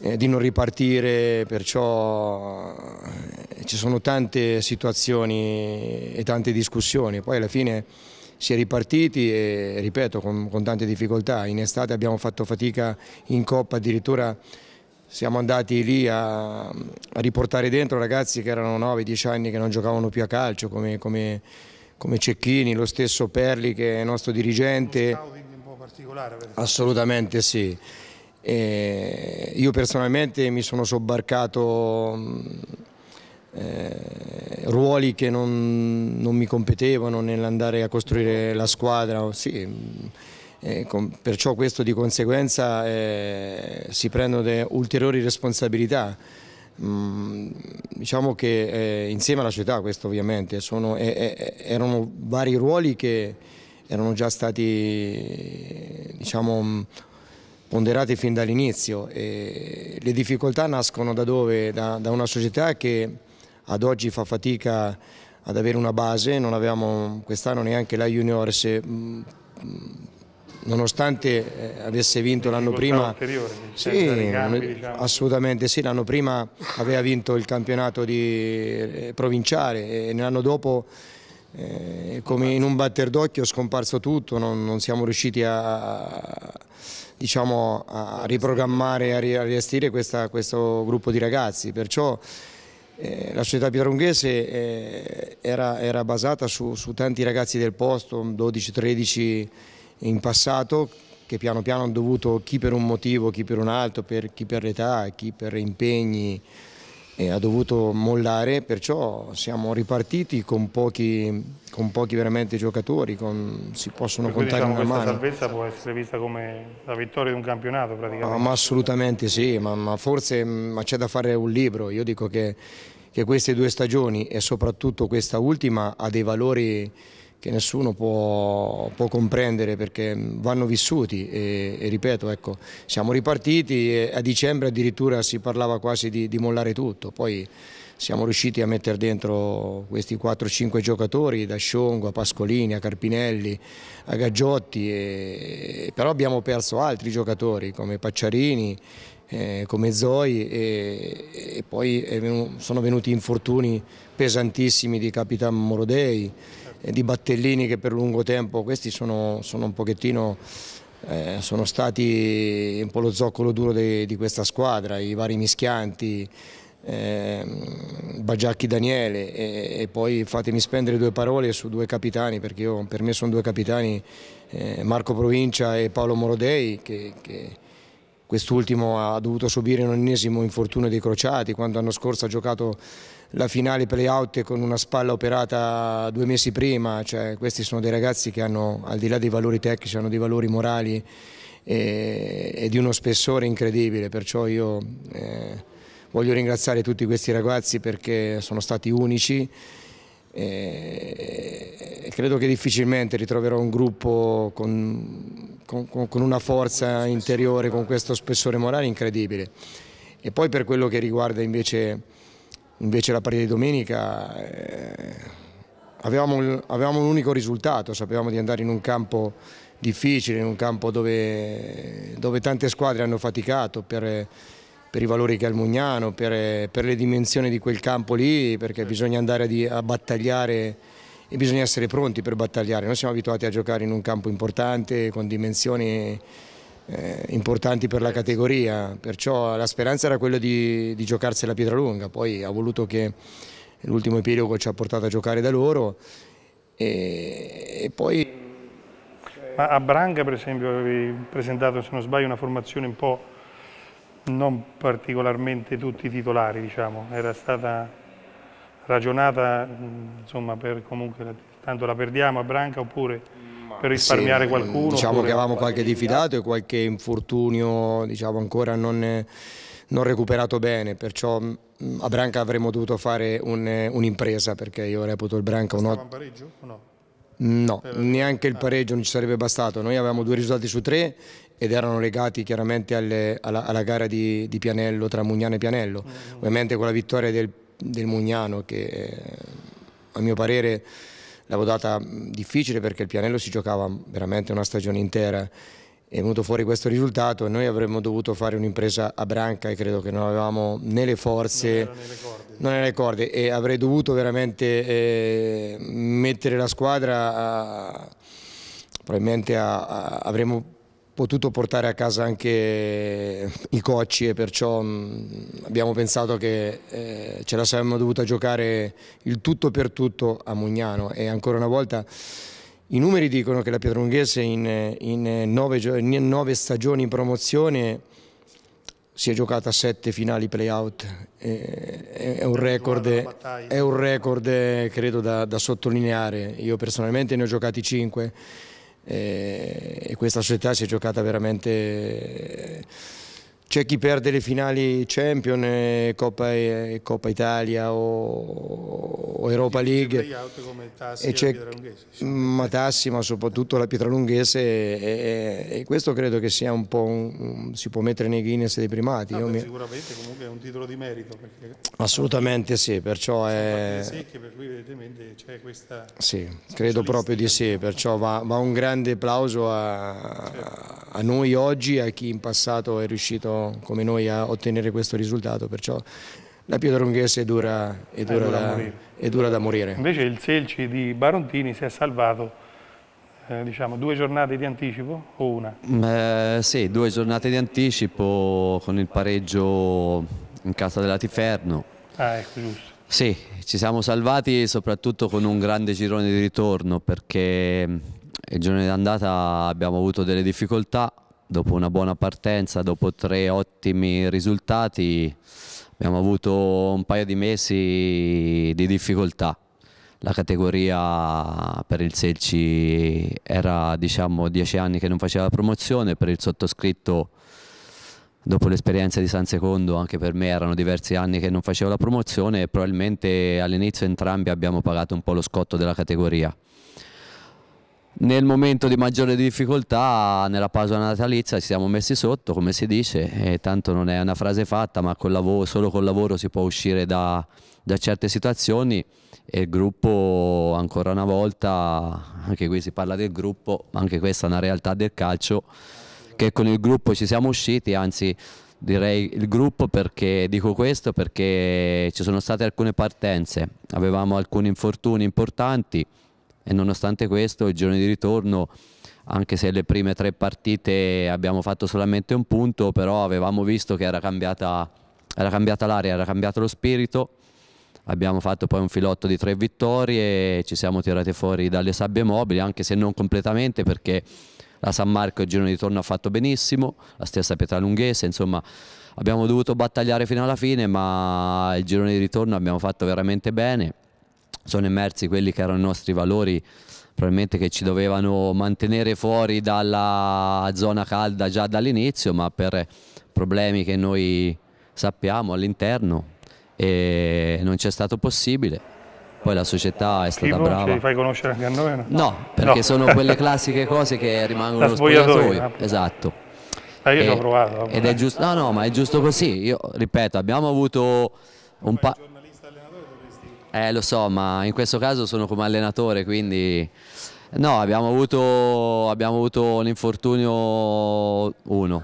Speaker 2: eh, di non ripartire, perciò eh, ci sono tante situazioni e tante discussioni, poi alla fine si è ripartiti e ripeto con, con tante difficoltà, in estate abbiamo fatto fatica in Coppa addirittura siamo andati lì a, a, riportare dentro ragazzi che erano 9-10 anni che non giocavano più a calcio come, come, come, Cecchini, lo stesso Perli che è nostro dirigente. Un scouting un po' particolare. Assolutamente sì. E io personalmente mi sono sobbarcato mm, eh, ruoli che non, non mi competevano nell'andare a costruire la squadra. Sì, mm, eh, con, perciò questo di conseguenza eh, si prendono ulteriori responsabilità. Mm, diciamo che eh, insieme alla società, questo ovviamente sono, erano vari ruoli che erano già stati diciamo, ponderate fin dall'inizio. Le difficoltà nascono da dove? Da, da, una società che ad oggi fa fatica ad avere una base, non avevamo quest'anno neanche la Juniors, mm, mm, nonostante eh, avesse vinto l'anno prima, sì, ricambi, diciamo. assolutamente sì, l'anno prima aveva vinto il campionato di, eh, provinciale e l'anno dopo eh, come in un batter d'occhio è scomparso tutto, non, non siamo riusciti a, diciamo, a riprogrammare, a riallestire questo gruppo di ragazzi. Perciò eh, la società pietrunghese eh, era, era, basata su, su, tanti ragazzi del posto, 12-13 in passato, che piano piano hanno dovuto, chi per un motivo, chi per un altro, per, chi per l'età, chi per impegni, ha dovuto mollare, perciò siamo ripartiti con pochi, con pochi veramente giocatori, con, si possono per diciamo contare diciamo, una questa mano.
Speaker 1: Questa salvezza può essere vista come la vittoria di un campionato praticamente? Ma, ah, ma
Speaker 2: assolutamente sì, ma, ma forse mm, c'è da fare un libro, io dico che, che queste due stagioni e soprattutto questa ultima ha dei valori che nessuno può, può, comprendere perché vanno vissuti e, e ripeto ecco, siamo ripartiti e a dicembre addirittura si parlava quasi di, di mollare tutto poi siamo riusciti a mettere dentro questi 4-5 giocatori da Sciongo a Pascolini a Carpinelli a Gaggiotti e, però abbiamo perso altri giocatori come Pacciarini eh, come Zoi e, e poi venuto, sono venuti infortuni pesantissimi di Capitan Morodei di Battellini che per lungo tempo, questi sono, sono un pochettino eh, sono stati un po' lo zoccolo duro de, di questa squadra, i vari mischianti, eh, Bagiacchi Daniele e, e, poi fatemi spendere due parole su due capitani perché io, per me sono due capitani eh, Marco Provincia e Paolo Morodei che, che quest'ultimo ha dovuto subire un ennesimo infortunio dei crociati quando l'anno scorso ha giocato la finale playout con una spalla operata due mesi prima, cioè, questi sono dei ragazzi che hanno al di là dei valori tecnici, hanno dei valori morali e, e di uno spessore incredibile, perciò io eh, voglio ringraziare tutti questi ragazzi perché sono stati unici e, e credo che difficilmente ritroverò un gruppo con, con, con una forza interiore, con questo spessore morale incredibile. E poi per quello che riguarda invece Invece la partita di domenica eh, avevamo, avevamo un unico risultato, sapevamo di andare in un campo difficile, in un campo dove, dove tante squadre hanno faticato per, per i valori che ha il Mugnano, per, per, le dimensioni di quel campo lì, perché certo. bisogna andare a, di, a, battagliare e bisogna essere pronti per battagliare. Noi siamo abituati a giocare in un campo importante, con dimensioni eh, importanti per la categoria, perciò la speranza era quella di, di la pietra lunga, poi ha voluto che l'ultimo epilogo ci ha portato a giocare da loro e, e poi...
Speaker 1: Ma a Branca per esempio avevi presentato, se non sbaglio, una formazione un po' non particolarmente tutti i titolari, diciamo, era stata ragionata insomma, per comunque tanto la perdiamo a Branca oppure per risparmiare sì, eh, qualcuno? Diciamo oppure... che avevamo
Speaker 2: qualche diffidato e qualche infortunio diciamo, ancora non, non recuperato bene, perciò mm, a Branca avremmo dovuto fare un'impresa un perché io reputo il Branca un ottimo... pareggio o no? No, neanche il ah. pareggio non ci sarebbe bastato. Noi avevamo due risultati su tre ed erano legati chiaramente alle, alla, alla, gara di, di, Pianello tra Mugnano e Pianello. Mm-hmm. Ovviamente con la vittoria del, del Mugnano che eh, a mio parere la votata difficile perché il Pianello si giocava veramente una stagione intera è venuto fuori questo risultato e noi avremmo dovuto fare un'impresa a branca e credo che non avevamo né le forze non nelle corde e avrei dovuto veramente eh, mettere la squadra a, probabilmente a, a, avremmo potuto portare a casa anche i cocci e perciò mm, abbiamo pensato che eh, ce la saremmo dovuta giocare il tutto per tutto a Mugnano e ancora una volta i numeri dicono che la Pietrunghese in, in, eh, nove, in nove stagioni in promozione si è giocata sette finali playout, è un record, è un record eh, credo da, da sottolineare, io personalmente ne ho giocati cinque. Eh, e questa società si è giocata veramente c'è chi perde le finali Champions, Coppa, Coppa Italia o, o Europa League. come Tassi e c'è mm, ma Tassi, ma soprattutto la Pietralunghese e, e, e questo credo che sia un po' un, un, si può mettere nei Guinness dei primati. No, ah, mi...
Speaker 1: Sicuramente comunque è un titolo di merito. Perché... Assolutamente
Speaker 2: sì, perciò è... Secche,
Speaker 1: per cui evidentemente c'è questa... Sì,
Speaker 2: credo proprio di sì, perciò va, va un grande applauso a, certo. a noi oggi, a chi in passato è riuscito come noi a ottenere questo risultato, perciò la pietra lunghese dura, è dura, è eh, dura, da, è dura da, morire.
Speaker 1: Invece il Selci di Barontini si è salvato eh, diciamo, due giornate di anticipo o
Speaker 4: una? Eh, sì, due giornate di anticipo con il pareggio in casa della Tiferno.
Speaker 1: Ah, ecco, giusto.
Speaker 4: Sì, ci siamo salvati soprattutto con un grande girone di ritorno perché il giorno d'andata abbiamo avuto delle difficoltà, dopo una buona partenza, dopo tre ottimi risultati, abbiamo avuto un paio di mesi di difficoltà. La categoria per il Selci era diciamo dieci anni che non faceva la promozione, per il sottoscritto dopo l'esperienza di San Secondo anche per me erano diversi anni che non facevo la promozione e probabilmente all'inizio entrambi abbiamo pagato un po' lo scotto della categoria nel momento di maggiore difficoltà, nella pausa natalizia, ci siamo messi sotto, come si dice, e tanto non è una frase fatta, ma col lavoro, solo col lavoro si può uscire da, da, certe situazioni e il gruppo, ancora una volta, anche qui si parla del gruppo, ma anche questa è una realtà del calcio, che con il gruppo ci siamo usciti, anzi direi il gruppo perché dico questo perché ci sono state alcune partenze, avevamo alcuni infortuni importanti e nonostante questo il giorno di ritorno anche se le prime tre partite abbiamo fatto solamente un punto però avevamo visto che era cambiata l'area, era cambiato lo spirito abbiamo fatto poi un filotto di tre vittorie ci siamo tirati fuori dalle sabbie mobili anche se non completamente perché la San Marco il giorno di ritorno ha fatto benissimo la stessa Pietralunghese insomma abbiamo dovuto battagliare fino alla fine ma il girone di ritorno abbiamo fatto veramente bene sono emersi quelli che erano i nostri valori probabilmente che ci dovevano mantenere fuori dalla zona calda già dall'inizio ma per problemi che noi sappiamo all'interno e non c'è stato possibile poi la società è stata Chivo, brava. Li fai conoscere anche a noi? No, no perché no. sono quelle classiche cose che rimangono nello spogliatoio. Eh. Esatto. Ah, io ci ho provato. Ed è giusto, no, no, ma è giusto così. Io ripeto, abbiamo avuto un paio eh, lo so, ma in questo caso sono come allenatore, quindi... No, abbiamo avuto, abbiamo avuto un infortunio uno,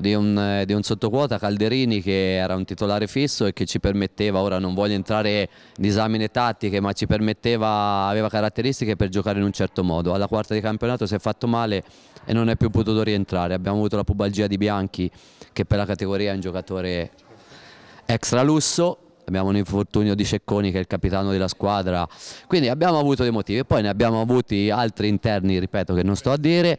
Speaker 4: di un, di un, sottoquota Calderini che era un titolare fisso e che ci permetteva, ora non voglio entrare in disamine tattiche, ma ci permetteva, aveva caratteristiche per giocare in un certo modo. Alla quarta di campionato si è fatto male e non è più potuto rientrare. Abbiamo avuto la pubalgia di Bianchi che per la categoria è un giocatore extra lusso abbiamo un infortunio di Cecconi che è il capitano della squadra, quindi abbiamo avuto dei motivi, poi ne abbiamo avuti altri interni, ripeto che non sto a dire,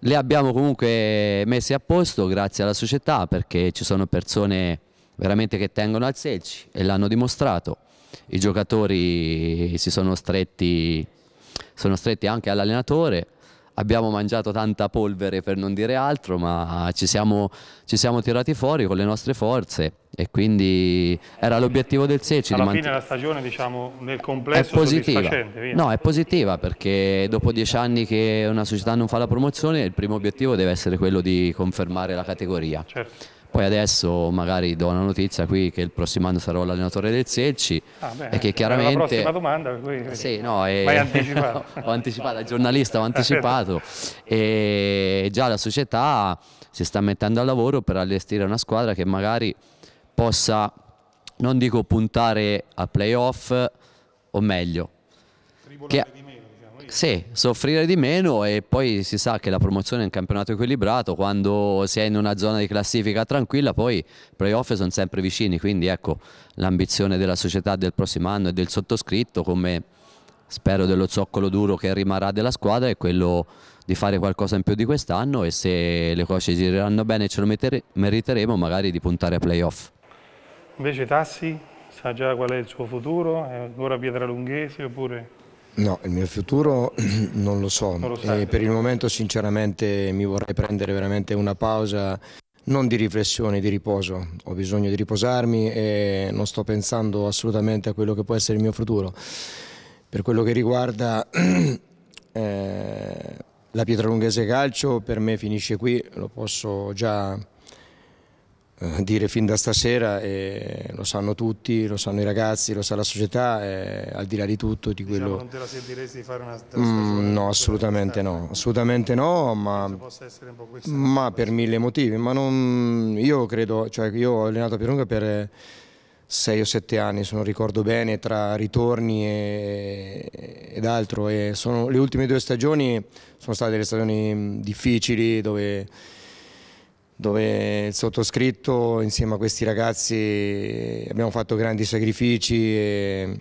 Speaker 4: le abbiamo comunque messe a posto grazie alla società perché ci sono persone veramente che tengono al Selci e l'hanno dimostrato, i giocatori si sono stretti, sono stretti anche all'allenatore abbiamo mangiato tanta polvere per non dire altro, ma ci siamo, ci siamo tirati fuori con le nostre forze e quindi era l'obiettivo del Secci. Alla fine della
Speaker 1: stagione diciamo, nel complesso è positiva. No, è
Speaker 4: positiva perché dopo dieci anni che una società non fa la promozione il primo obiettivo deve essere quello di confermare la categoria. Certo. Poi adesso magari do una notizia qui che il prossimo anno sarò l'allenatore del Selci ah, beh, e che chiaramente... La prossima
Speaker 1: domanda, quindi, sì, no, e... [laughs] anticipato.
Speaker 4: [laughs] ho anticipato, il giornalista ho anticipato e già la società si sta mettendo al lavoro per allestire una squadra che magari possa, non dico puntare a playoff, o meglio, che, sì, soffrire di meno e poi si sa che la promozione è un campionato equilibrato, quando si è in una zona di classifica tranquilla poi i playoff sono sempre vicini, quindi ecco l'ambizione della società del prossimo anno e del sottoscritto come spero dello zoccolo duro che rimarrà della squadra è quello di fare qualcosa in più di quest'anno e se le cose gireranno bene ce lo meriteremo magari di puntare a playoff.
Speaker 1: Invece Tassi sa già qual è il suo futuro, è ancora Pietralunghese oppure
Speaker 4: No, il mio
Speaker 2: futuro [clears throat] non lo so. Non lo eh, per il momento sinceramente mi vorrei prendere veramente una pausa, non di riflessione, di riposo. Ho bisogno di riposarmi e non sto pensando assolutamente a quello che può essere il mio futuro. Per quello che riguarda [clears throat] eh, la Pietralunghese Calcio, per me finisce qui, lo posso già eh, dire fin da stasera, eh, lo sanno tutti, lo sanno i ragazzi, lo sa la società, eh, al di là di tutto di diciamo, quello... Diciamo, non te la sentiresti di fare una mm, stagione? Mm, no, assolutamente no, assolutamente no, ma, ma per mille motivi, ma non, io credo, cioè io ho allenato a Pierunga per sei o sette anni, se non ricordo bene, tra ritorni e, ed altro, e sono, le ultime due stagioni sono state delle stagioni difficili dove dove il sottoscritto insieme a questi ragazzi abbiamo fatto grandi sacrifici e,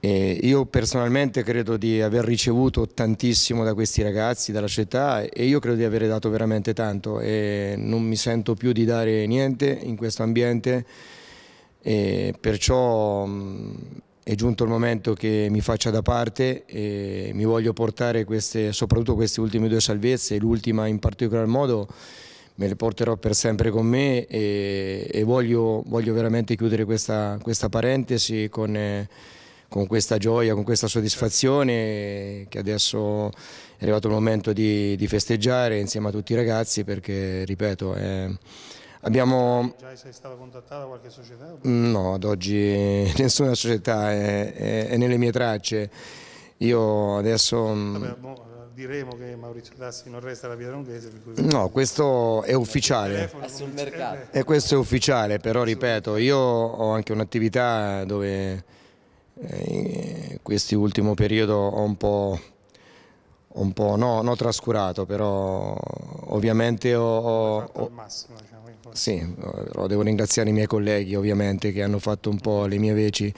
Speaker 2: e io personalmente credo di aver ricevuto tantissimo da questi ragazzi, dalla città e io credo di aver dato veramente tanto e non mi sento più di dare niente in questo ambiente e perciò è giunto il momento che mi faccia da parte e mi voglio portare queste, soprattutto queste ultime due salvezze, l'ultima in particolar modo me le porterò per sempre con me e, e voglio, voglio, veramente chiudere questa, questa parentesi con... con questa gioia, con questa soddisfazione che adesso è arrivato il momento di, di festeggiare insieme a tutti i ragazzi perché, ripeto, è, Abbiamo...
Speaker 4: Già sei stata contattata qualche società?
Speaker 2: Mm, no, ad oggi [laughs] nessuna società è, è, è nelle mie tracce. Io adesso... Mm, Vabbè, boh
Speaker 1: diremo che Maurizio Tassi non resta la Pietramonchese.
Speaker 2: No, questo è ufficiale. È sul mercato. E questo è ufficiale, però ripeto, io ho anche un'attività dove in eh, questi ultimi periodo ho un po', un po' no, no, trascurato, però ovviamente ho... ho, ho, ho massimo, diciamo. Sì, però oh, devo ringraziare i miei colleghi ovviamente che hanno fatto un po' le mie veci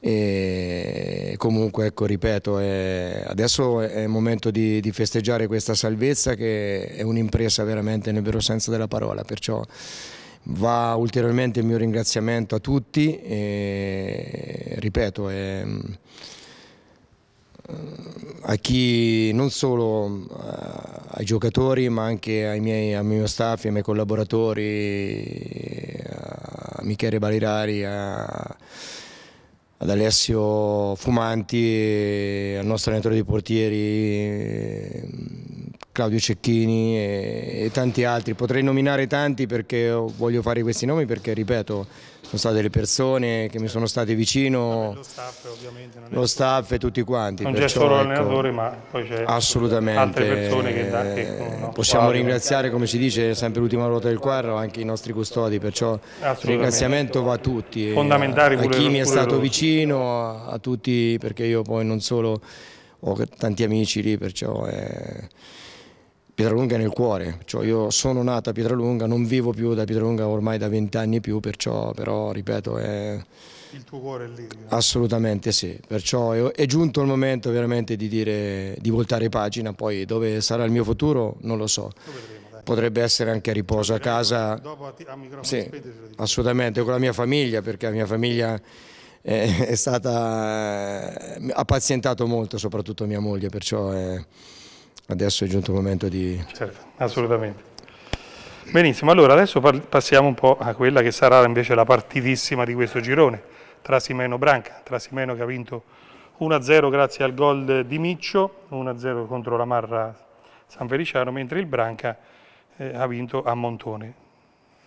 Speaker 2: e comunque ecco ripeto è, adesso è il momento di, di, festeggiare questa salvezza che è un'impresa veramente nel vero senso della parola perciò va ulteriormente il mio ringraziamento a tutti e ripeto è, a chi non solo eh, ai giocatori ma anche ai miei, al mio staff, ai miei collaboratori, eh, a Michele Balirari, a, ad Alessio Fumanti, al nostro allenatore di portieri eh, Claudio Cecchini e, e tanti altri. Potrei nominare tanti perché voglio fare questi nomi perché ripeto sono state le persone che mi sono state vicino, lo staff, lo staff e tutti quanti. Non c'è solo ecco, l'allenatore, ma poi c'è altre persone che, da, che eh, no, possiamo ringraziare, come si dice, sempre l'ultima ruota del quadro, anche i nostri custodi, perciò il ringraziamento va a tutti, Fondamentale a, a chi mi è stato loro. vicino, a, a, tutti, perché io poi non solo ho tanti amici lì, perciò... È, Pietralunga è nel cuore, cioè io sono nato a Pietralunga, non vivo più da Pietralunga ormai da vent'anni più, perciò, però ripeto è... Il tuo cuore è lì? Eh. Assolutamente sì, perciò è, giunto il momento veramente di, dire, di voltare pagina, poi dove sarà il mio futuro non lo so. potrebbe essere anche a riposo a casa. Dopo a microfono sì, assolutamente, con la mia famiglia, perché la mia famiglia è, è stata, eh, ha pazientato molto, soprattutto mia moglie, perciò è adesso è giunto il momento di... Certo,
Speaker 1: assolutamente. Benissimo, allora adesso passiamo un po' a quella che sarà invece la partitissima di questo girone, Trasimeno-Branca, Trasimeno che ha vinto 1-0 grazie al gol di Miccio, 1-0 contro la Marra San Feliciano, mentre il Branca eh, ha vinto a Montone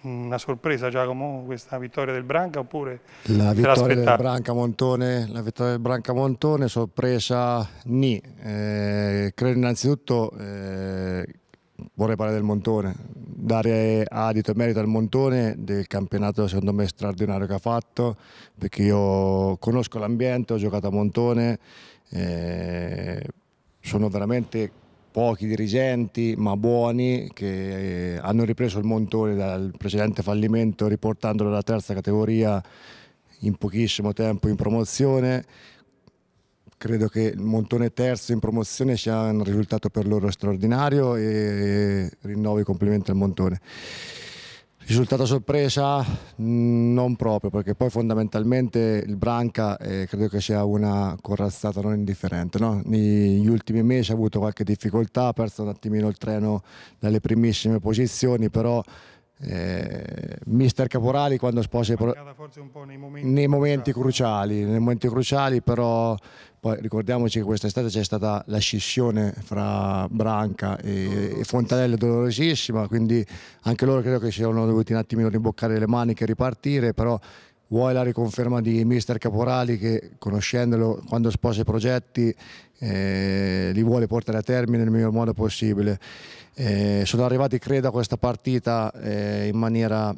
Speaker 1: una sorpresa Giacomo questa vittoria del Branca oppure la vittoria del
Speaker 3: Branca Montone la vittoria del Branca Montone sorpresa ni eh, credo innanzitutto eh, vorrei parlare del Montone dare adito e merito al Montone del campionato secondo me straordinario che ha fatto perché io conosco l'ambiente ho giocato a Montone eh, sono veramente pochi dirigenti ma buoni che eh, hanno ripreso il montone dal precedente fallimento riportandolo alla terza categoria in pochissimo tempo in promozione. Credo che il montone terzo in promozione sia un risultato per loro straordinario e rinnovo i complimenti al montone. Risultato sorpresa? Mm, non proprio, perché poi fondamentalmente il Branca eh, credo che sia una corazzata non indifferente. No? Negli ultimi mesi ha avuto qualche difficoltà, ha perso un attimino il treno dalle primissime posizioni, però eh, mister Caporali quando sposa nei momenti, nei momenti cruciali, nei momenti cruciali però poi ricordiamoci che quest'estate c'è stata la scissione fra Branca e, e Fontanelle dolorosissima quindi anche loro credo che si siano dovuti un attimino rimboccare le maniche e ripartire però vuoi la riconferma di mister Caporali che conoscendolo quando sposa i progetti eh, li vuole portare a termine nel miglior modo possibile eh, sono arrivati, credo, a questa partita eh, in maniera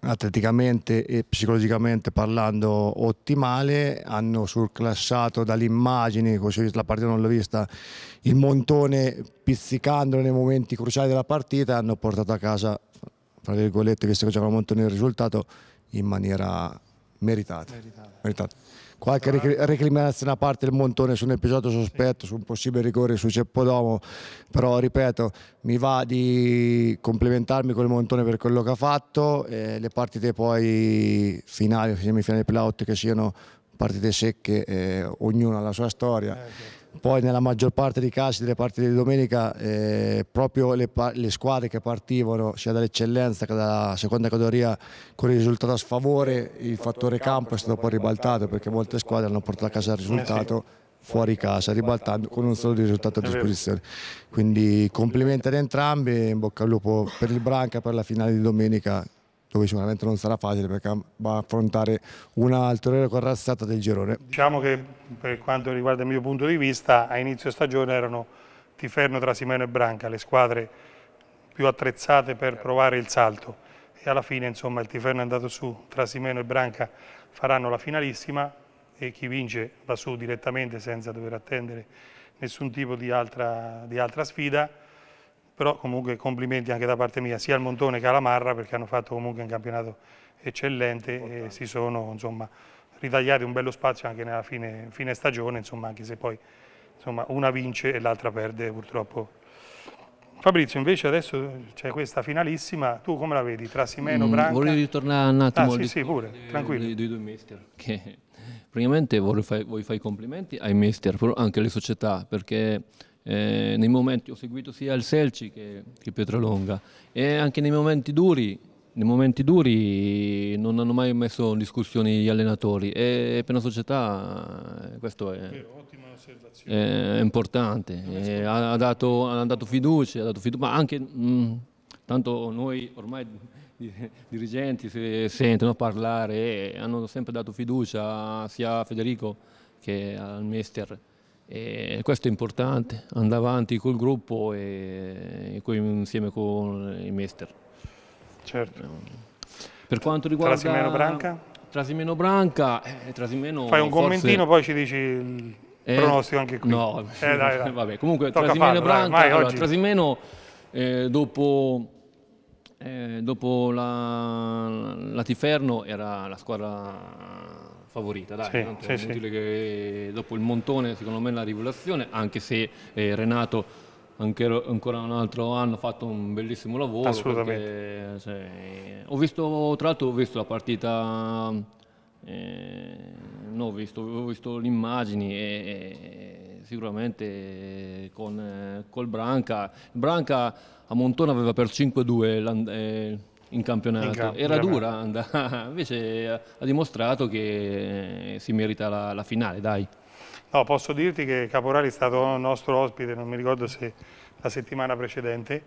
Speaker 3: atleticamente e psicologicamente parlando ottimale, hanno surclassato dall'immagine, la partita non l'ho vista, il montone pizzicandolo nei momenti cruciali della partita, hanno portato a casa, fra virgolette, visto che c'era un montone il risultato, in maniera meritata. meritata. meritata qualche ric- recriminazione a parte il Montone su un episodio sospetto, su un possibile rigore su Ceppodomo, però ripeto, mi va di complimentarmi con il Montone per quello che ha fatto, eh, le partite poi finali, semifinali playout che siano partite secche, eh, ognuna ha la sua storia. Eh, okay poi nella maggior parte dei casi delle partite di domenica eh, proprio le, le, squadre che partivano sia dall'eccellenza che dalla seconda categoria con il risultato a sfavore, il fattore campo è stato poi ribaltato perché molte squadre hanno portato a casa il risultato fuori casa, ribaltando con un solo risultato a disposizione. Quindi complimenti ad entrambi, in bocca al lupo per il Branca per la finale di domenica dove sicuramente non sarà facile perché va a affrontare un'altra corrassata del girone.
Speaker 1: Diciamo che per quanto riguarda il mio punto di vista a inizio stagione erano Tiferno, Trasimeno e Branca le squadre più attrezzate per provare il salto e alla fine insomma il Tiferno è andato su, Trasimeno e Branca faranno la finalissima e chi vince va su direttamente senza dover attendere nessun tipo di altra, di altra sfida però comunque complimenti anche da parte mia sia al Montone che alla Marra perché hanno fatto comunque un campionato eccellente Importante. e si sono insomma, ritagliati un bello spazio anche nella fine, fine stagione, insomma, anche se poi insomma, una vince e l'altra perde purtroppo. Fabrizio, invece adesso c'è questa finalissima, tu come la vedi? Tra Simeno, mm, Branca... Mm,
Speaker 5: volevo ritornare un attimo... Ah, sì, sì,
Speaker 1: pure, di, tranquillo.
Speaker 5: Dei, dei due mister, [laughs] che praticamente voglio fare i complimenti ai mister, però anche alle società, perché eh, nei momenti, ho seguito sia il Selci che, che Pietrolonga e anche nei momenti duri nei momenti duri non hanno mai messo in discussione gli allenatori e per una società eh, questo è, è importante, è eh, ha, dato, ha, dato, fiducia, ha dato fiducia ma anche mh, mm, tanto noi ormai dirigenti si sentono parlare e hanno sempre dato fiducia sia a Federico che al mister. E questo è importante, andare avanti col gruppo e, insieme con il mister. Certo. Eh, per quanto riguarda... Trasimeno Branca? Trasimeno Branca, eh, Trasimeno... Fai un forse... commentino poi
Speaker 1: ci dici il eh, pronostico anche qui. No, eh, dai, dai. [laughs] vabbè, comunque Tocca Trasimeno farlo, Branca, dai, allora, Trasimeno
Speaker 5: eh, dopo... Eh, dopo la, la Tiferno era la squadra favorita, dai, sì, tanto sì, è sì. che dopo il montone secondo me la rivelazione, anche se eh, Renato anche, ancora un altro anno ha fatto un bellissimo lavoro. Assolutamente. Perché, cioè, ho visto, tra l'altro ho visto la partita, eh, no, ho visto, ho visto le immagini e, e sicuramente con, eh, col Branca, Branca a Montone aveva per 5-2 in campionato. In camp- Era dura, [laughs]
Speaker 1: invece ha dimostrato che eh, si merita la, la finale, dai. No, posso dirti che Caporali è stato nostro ospite, non mi ricordo se la settimana precedente,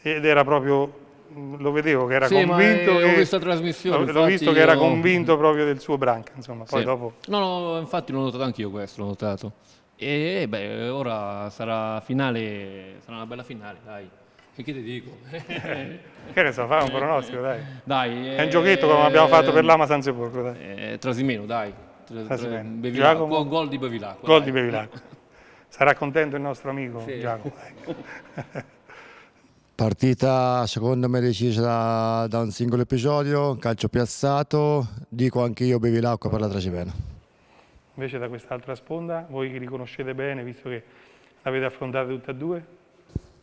Speaker 1: ed era proprio lo vedevo che era sì, convinto eh, che, ho visto la trasmissione l'ho visto che era convinto proprio del suo branca insomma poi sì. dopo
Speaker 5: no, no infatti l'ho notato anch'io questo l'ho notato e beh ora sarà finale sarà una bella finale dai e che ti dico? che ne so, fai un pronostico, dai. dai è un giochetto come abbiamo fatto per eh, l'Ama San Sepolcro, dai. Eh, Trasimeno, dai. Tra, tra, gol
Speaker 1: di Bevilacqua. Gol di Bevilacqua. Sarà contento il nostro amico sì. Giacomo. [laughs] Ecco.
Speaker 3: Partita secondo me decisa da un singolo episodio, calcio piazzato, dico anche io Bevilacqua per la Trasimeno.
Speaker 1: Invece da quest'altra sponda, voi che riconoscete bene, visto che l'avete affrontata tutte e due?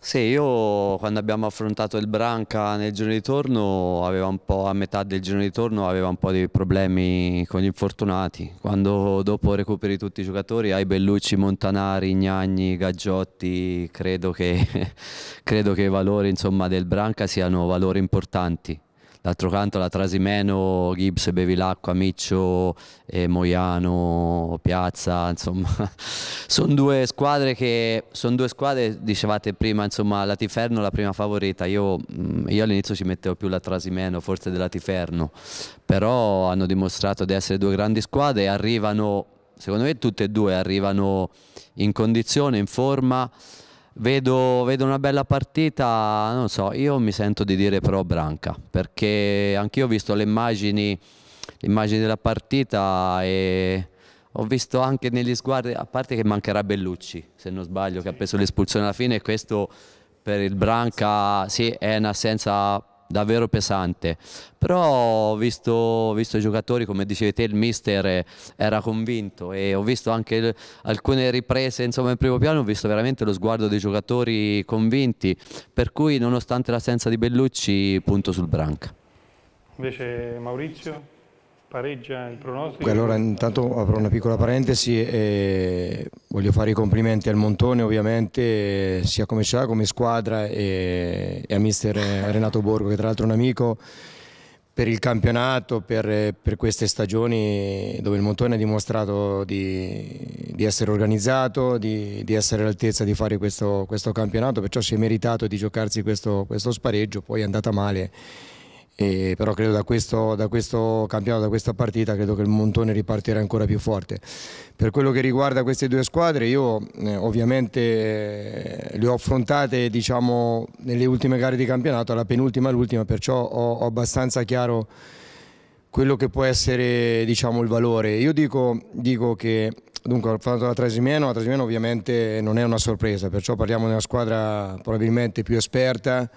Speaker 4: Sì, io quando abbiamo affrontato il Branca nel giro di torno, a metà del giro di torno aveva un po' di problemi con gli infortunati. Quando dopo recuperi tutti i giocatori, hai Bellucci, Montanari, Gnagni, Gaggiotti, credo che, [laughs] credo che i valori insomma, del Branca siano valori importanti. D'altro canto la Trasimeno, Gibbs, Bevilacqua, Miccio, eh, Moiano, Piazza, insomma, [laughs] sono due squadre che, sono due squadre, dicevate prima, insomma, la Tiferno la prima favorita, io, mm, io all'inizio ci mettevo più la Trasimeno, forse della Tiferno, però hanno dimostrato di essere due grandi squadre e arrivano, secondo me tutte e due arrivano in condizione, in forma, Vedo, vedo, una bella partita, non so, io mi sento di dire però Branca, perché anch'io ho visto le immagini, le immagini della partita e ho visto anche negli sguardi, a parte che mancherà Bellucci, se non sbaglio, che ha preso l'espulsione alla fine questo per il Branca sì, è un'assenza davvero pesante. Però ho visto, visto i giocatori, come dicevi te, il mister eh, era convinto e ho visto anche alcune riprese insomma, in primo piano, ho visto veramente lo sguardo dei giocatori convinti, per cui nonostante l'assenza di Bellucci punto sul branca.
Speaker 1: Invece Maurizio? pareggia il pronostico.
Speaker 2: Allora intanto apro una piccola parentesi e voglio fare i complimenti al Montone ovviamente sia come SCA come squadra e, e a mister Renato Borgo che tra l'altro è un amico per il campionato, per, per, queste stagioni dove il Montone ha dimostrato di, di essere organizzato, di, di essere all'altezza di fare questo, questo, campionato, perciò si è meritato di giocarsi questo, questo spareggio, poi è andata male e però credo da questo, da questo, campionato, da questa partita, credo che il montone ripartirà ancora più forte. Per quello che riguarda queste due squadre, io eh, ovviamente eh, le ho affrontate diciamo, nelle ultime gare di campionato, la penultima e l'ultima, perciò ho, ho, abbastanza chiaro quello che può essere diciamo, il valore. Io dico, dico che Dunque, ho parlato la Trasimeno, la Trasimeno ovviamente non è una sorpresa, perciò parliamo di una squadra probabilmente più esperta,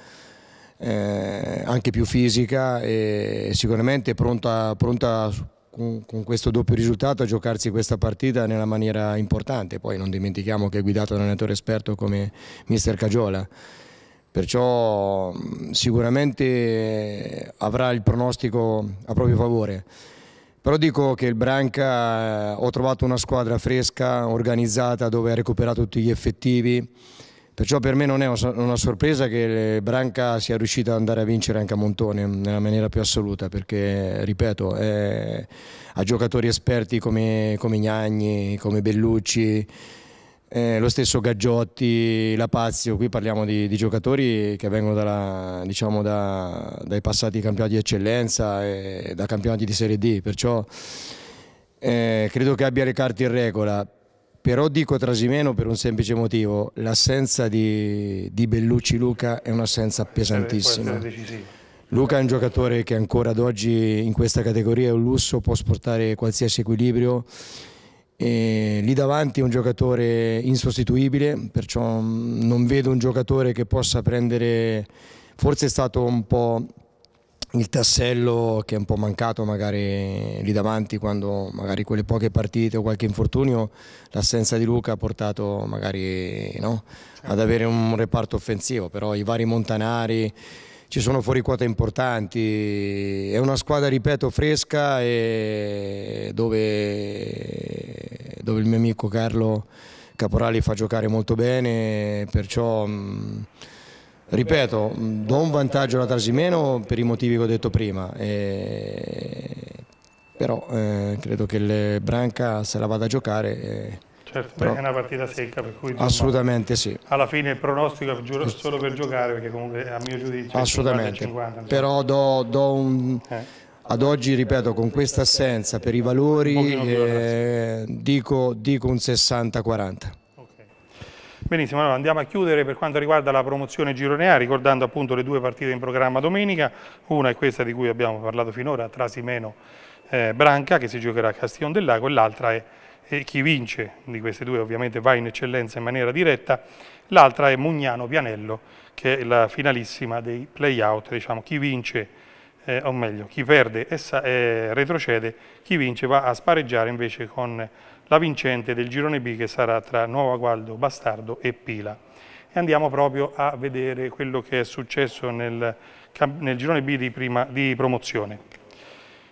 Speaker 2: eh, anche più fisica e sicuramente pronta, pronta con, con, questo doppio risultato a giocarsi questa partita nella maniera importante. Poi non dimentichiamo che è guidato da un allenatore esperto come mister Cagiola. Perciò sicuramente avrà il pronostico a proprio favore. Però dico che il Branca, eh, ho trovato una squadra fresca, organizzata, dove ha recuperato tutti gli effettivi, Perciò per me non è una sorpresa che Branca sia riuscita ad andare a vincere anche a Montone nella maniera più assoluta perché, ripeto, è, ha giocatori esperti come, come Gnagni, come Bellucci, eh, lo stesso Gaggiotti, Lapazio, qui parliamo di, di giocatori che vengono dalla, diciamo da, dai passati campionati di eccellenza e da campionati di Serie D, perciò eh, credo che abbia le carte in regola. Però dico Trasimeno per un semplice motivo, l'assenza di, di, Bellucci Luca è un'assenza pesantissima. Eh, Luca è un giocatore che ancora ad oggi in questa categoria è un lusso, può sportare qualsiasi equilibrio. E lì davanti è un giocatore insostituibile, perciò mm, non vedo un giocatore che possa prendere, forse è stato un po' il tassello che è un po' mancato magari lì davanti quando magari quelle poche partite o qualche infortunio l'assenza di Luca ha portato magari no, certo. ad avere un reparto offensivo però i vari Montanari ci sono fuori quota importanti è una squadra ripeto fresca e dove, dove il mio amico Carlo Caporali fa giocare molto bene perciò mh, Ripeto, do un vantaggio alla Trasimeno per i motivi che ho detto prima, e... però eh, credo che il Branca se la vada a giocare. E... Eh,
Speaker 4: certo,
Speaker 1: però... perché è una partita secca, per cui...
Speaker 2: Assolutamente sì.
Speaker 1: Alla fine il pronostico è solo per giocare, perché comunque a mio giudizio... Assolutamente, 50 -50,
Speaker 2: però do, do un... Eh ad oggi ripeto con questa assenza per i valori eh, dico, dico un 60-40
Speaker 1: Benissimo, allora andiamo a chiudere per quanto riguarda la promozione girone A, ricordando appunto le due partite in programma domenica, una è questa di cui abbiamo parlato finora, Trasimeno eh, Branca che si giocherà a Castiglione del Lago e l'altra è e eh, chi vince di queste due ovviamente va in eccellenza in maniera diretta, l'altra è Mugnano Pianello che è la finalissima dei playout, diciamo chi vince eh, o meglio chi perde e eh, retrocede, chi vince va a spareggiare invece con la vincente del girone B che sarà tra Nuova Gualdo, Bastardo e Pila. E andiamo proprio a vedere quello che è successo nel, nel girone B di, prima, di promozione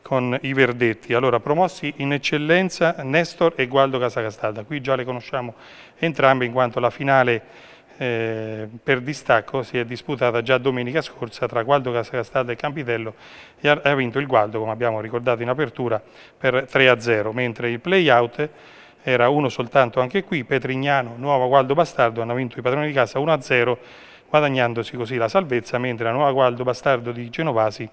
Speaker 1: con i verdetti. Allora, promossi in eccellenza Nestor e Gualdo Casacastata. Qui già le conosciamo entrambe in quanto la finale eh, per distacco si è disputata già domenica scorsa tra Gualdo Casacastalda e Campitello e ha, ha vinto il Gualdo, come abbiamo ricordato in apertura, per 3-0, mentre il play-out era uno soltanto anche qui, Petrignano, Nuova Gualdo Bastardo hanno vinto i padroni di casa 1-0 guadagnandosi così la salvezza, mentre la Nuova Gualdo Bastardo di Genovasi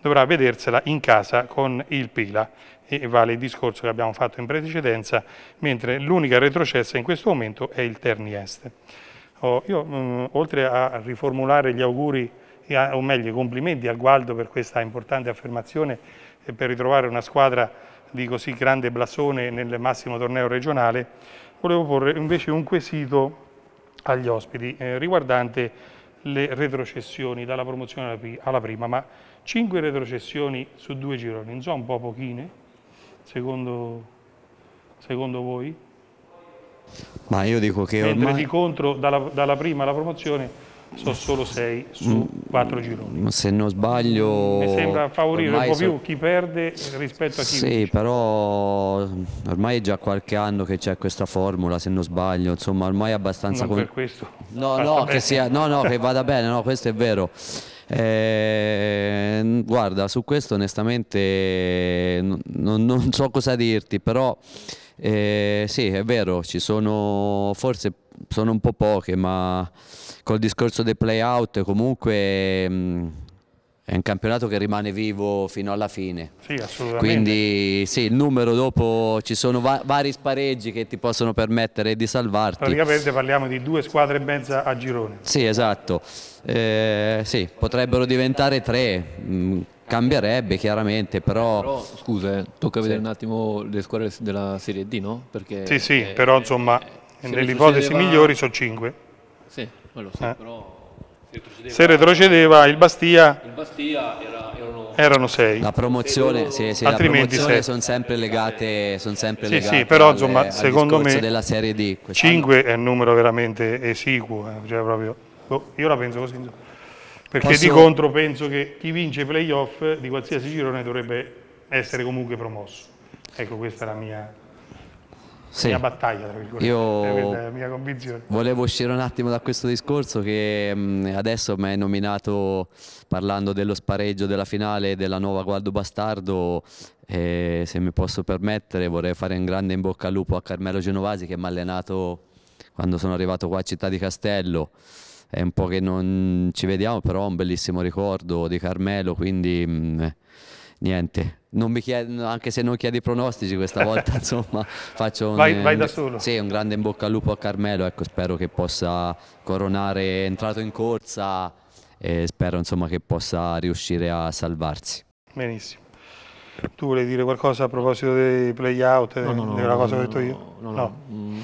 Speaker 1: dovrà vedersela in casa con il Pila e vale il discorso che abbiamo fatto in precedenza, mentre l'unica retrocessa in questo momento è il Terni Est. Oh, io mh, mm, oltre a riformulare gli auguri, o meglio i complimenti a Gualdo per questa importante affermazione e per ritrovare una squadra di così grande blasone nel massimo torneo regionale, volevo porre invece un quesito agli ospiti eh, riguardante le retrocessioni dalla promozione alla prima, ma 5 retrocessioni su due gironi, non sono un po' pochine, secondo, secondo voi?
Speaker 4: Ma io dico che Mentre ormai... di
Speaker 1: contro dalla, dalla prima alla promozione sono solo 6
Speaker 4: su 4 mm, gironi. Mm, se non sbaglio... Mi sembra favorire un po' so... più
Speaker 1: chi perde rispetto a chi sì, vince.
Speaker 4: però ormai è già qualche anno che c'è questa formula, se non sbaglio. Insomma, ormai è abbastanza... Non con... per questo. No, no che, sia... no, no, che vada bene, no, questo è vero. Eh, guarda, su questo onestamente non, non so cosa dirti, però... Eh, sì, è vero, ci sono forse sono un po' poche, ma col discorso dei playout comunque mh, mm, è un campionato che rimane vivo fino alla fine. Sì, assolutamente. Quindi sì, il numero dopo ci sono va vari spareggi che ti possono permettere di salvarti. Praticamente
Speaker 1: parliamo di due squadre e mezza a girone.
Speaker 4: Sì, esatto. Eh, sì, potrebbero diventare tre. Mh, mm, Cambierebbe chiaramente, però... Eh, però scusa, eh, tocca sì. vedere
Speaker 5: un attimo le squadre della Serie D, no? Perché sì, sì, è, eh, però insomma,
Speaker 1: nelle ipotesi succedeva... migliori sono 5. Sì, quello sì, eh. però... Se
Speaker 4: retrocedeva, il Bastia, il Bastia era, erano, 6 La promozione, sì,
Speaker 1: sì, altrimenti promozione
Speaker 4: sono sempre legate, sono sempre sì, legate sì, però, alle, insomma, secondo me, della Serie D.
Speaker 1: 5 è un numero veramente esiguo, cioè proprio, boh, io la penso così. Perché Posso... di contro penso che chi vince i playoff di qualsiasi girone dovrebbe essere comunque promosso. Ecco, questa è la mia sì. mia battaglia, Io la mia convinzione.
Speaker 4: Volevo uscire un attimo da questo discorso che mm, adesso mi hai nominato parlando dello spareggio della finale della nuova Gualdo Bastardo. E se mi posso permettere, vorrei fare un grande in bocca al lupo a Carmelo Genovasi che mi ha allenato quando sono arrivato qua a Città di Castello è un po' che non ci vediamo, però ho un bellissimo ricordo di Carmelo, quindi mh, mm, niente. Chiedo, anche se non chiedi pronostici questa [laughs] volta, insomma, faccio un, vai, eh, vai solo. sì, un, grande in bocca al lupo a Carmelo. Ecco, spero che possa coronare, entrato in corsa e spero insomma, che possa riuscire a salvarsi. Benissimo.
Speaker 1: Tu volevi dire qualcosa a proposito dei playout, no, no, della no, cosa che ho detto io? no. no. Mm.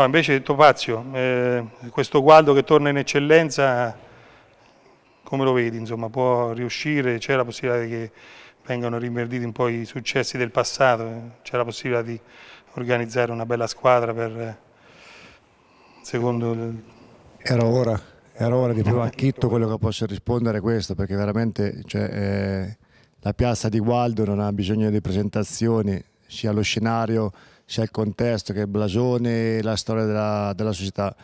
Speaker 1: No, invece Topazio, eh, questo Gualdo che torna in eccellenza, come lo vedi? Insomma, può riuscire? C'è la possibilità che vengano rinverditi un po' i successi del passato? C'è la possibilità di organizzare una bella squadra per, secondo...
Speaker 3: Era ora, era ora di prima Chitto quello che posso rispondere a questo, perché veramente cioè, eh, la piazza di Gualdo non ha bisogno di presentazioni, sia lo scenario sia il contesto che il blasone, la storia della, della società.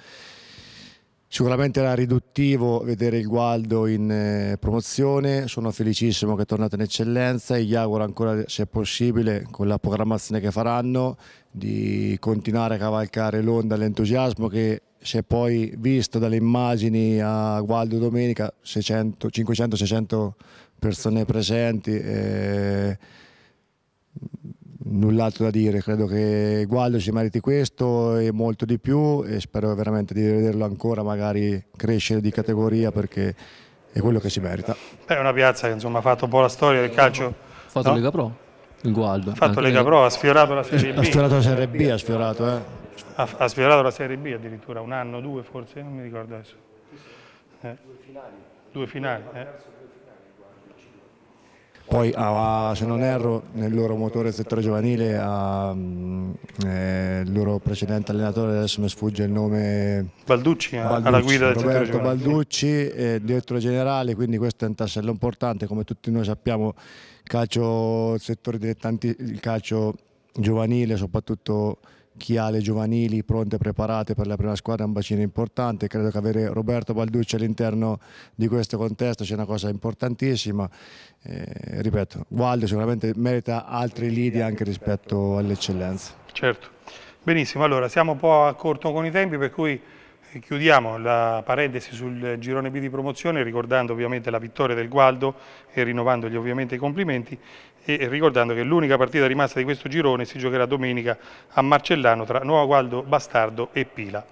Speaker 3: Sicuramente era riduttivo vedere il Gualdo in eh, promozione, sono felicissimo che è tornato in eccellenza e gli auguro ancora, se possibile, con la programmazione che faranno, di continuare a cavalcare l'onda, l'entusiasmo che si è poi visto dalle immagini a Gualdo domenica, 500-600 persone presenti. Eh, Null'altro da dire, credo che Gualdo si meriti questo e molto di più e spero veramente di vederlo ancora magari crescere di categoria perché è quello che si merita.
Speaker 1: È una piazza che insomma, ha fatto un po' la storia del calcio. Ha fatto no? Lega Pro,
Speaker 5: il Gualdo. Ha fatto eh.
Speaker 1: Lega Pro, ha sfiorato la Serie B. Ha sfiorato la Serie B,
Speaker 3: ha sfiorato. Eh.
Speaker 1: ha sfiorato la Serie B addirittura, un anno, due forse, non mi ricordo adesso. Eh. Due finali. Due finali, eh.
Speaker 3: Poi ah, se non erro nel loro motore settore giovanile ah, eh, il loro precedente allenatore, adesso mi sfugge il nome
Speaker 1: Balducci, eh, Balducci alla guida del Roberto settore
Speaker 3: Balducci, eh, direttore generale, quindi questo è un tassello importante, come tutti noi sappiamo calcio, il settore dilettanti, il calcio giovanile soprattutto chi ha le giovanili pronte e preparate per la prima squadra è un bacino importante, credo che avere Roberto Balducci all'interno di questo contesto sia una cosa importantissima, eh, ripeto, Gualdo sicuramente merita altri lidi anche rispetto all'eccellenza.
Speaker 1: Certo, benissimo, allora siamo un po' a corto con i tempi per cui eh, chiudiamo la parentesi sul girone B di promozione ricordando ovviamente la vittoria del Gualdo e rinnovandogli ovviamente i complimenti e ricordando che l'unica partita rimasta di questo girone si giocherà domenica a Marcellano tra Nuova Gualdo, Bastardo e Pila.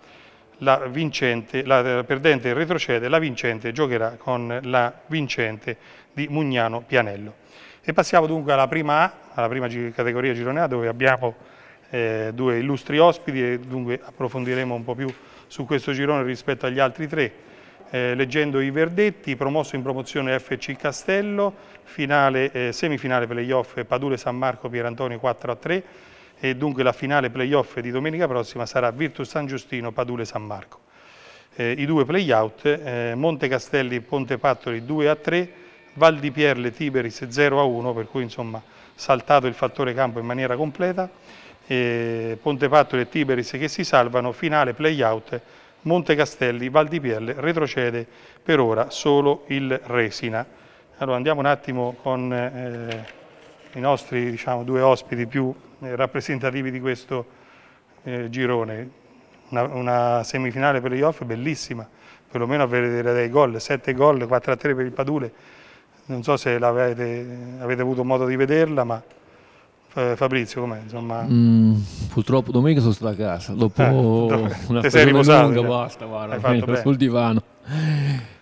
Speaker 1: La, vincente, la eh, perdente retrocede, la vincente giocherà con la vincente di Mugnano Pianello. E passiamo dunque alla prima A, alla prima categoria girone A dove abbiamo eh, due illustri ospiti e dunque approfondiremo un po' più su questo girone rispetto agli altri tre eh, leggendo i verdetti, promosso in promozione FC Castello, finale, eh, semifinale playoff Padule San Marco Pierantonio 4 a 3 e dunque la finale playoff di domenica prossima sarà Virtus San Giustino Padule San Marco. Eh, I due playout, eh, Monte Castelli Ponte Pattoli 2 a 3, Val di Pierle Tiberis 0 a 1, per cui insomma saltato il fattore campo in maniera completa, Ponte Pattoli e Tiberis che si salvano, finale playout Monte Castelli, Val di Pielle, retrocede per ora solo il Resina. Allora andiamo un attimo con eh, i nostri diciamo, due ospiti più eh, rappresentativi di questo eh, girone. Una, una semifinale playoff bellissima, perlomeno a vedere dei gol, 7 gol, 4 a 3 per il Padule. Non so se avete avuto modo di vederla, ma Fabrizio, com'è? Insomma...
Speaker 5: Mm, purtroppo domenica sono stato a casa, dopo eh, una settimana sei riposato, lunga, cioè. basta, guarda, sul divano.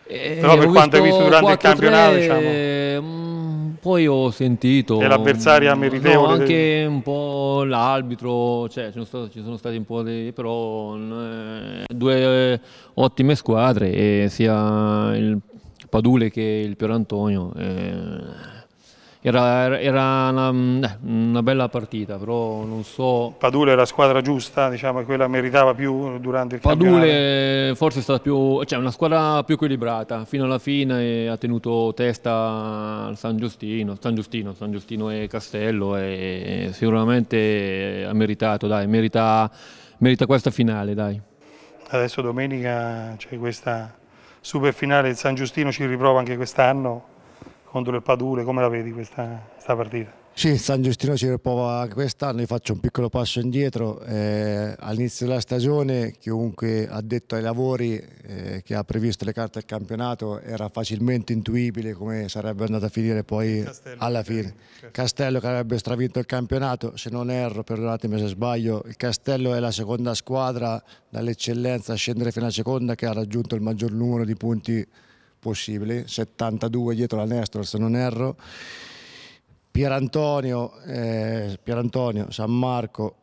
Speaker 1: E Però eh, per quanto hai visto durante 4, il campionato, 3,
Speaker 5: diciamo... Mh, mm, poi ho sentito... E l'avversaria mm, meritevole? No, anche un po' l'arbitro, cioè ci sono, stati, ci sono stati un po' dei... però mm, eh, due ottime squadre, eh, sia il Padule che il Pier Antonio... Eh, era, era una, mm,
Speaker 1: eh, una, bella partita, però non so... Padule è la squadra giusta, diciamo, quella meritava più durante il Padule
Speaker 5: Padule forse è stata più, cioè una squadra più equilibrata, fino alla fine ha tenuto testa al San Giustino, San Giustino, San Giustino e Castello e sicuramente ha meritato, dai, merita, merita questa finale,
Speaker 3: dai.
Speaker 1: Adesso domenica c'è questa super finale, il San Giustino ci riprova anche quest'anno contro il Padule, come la vedi questa, questa partita?
Speaker 3: Sì, San Giustino ci riprova anche quest'anno, io faccio un piccolo passo indietro, eh, all'inizio della stagione chiunque ha detto ai lavori eh, che ha previsto le carte del campionato era facilmente intuibile come sarebbe andata a finire poi Castello, alla fine. Certo. Castello che avrebbe stravinto il campionato, se non erro, perdonatemi se sbaglio, il Castello è la seconda squadra dall'eccellenza a scendere fino alla seconda che ha raggiunto il maggior numero di punti possibili, 72 dietro la Nestor se non erro, Pierantonio, eh, Pierantonio San Marco,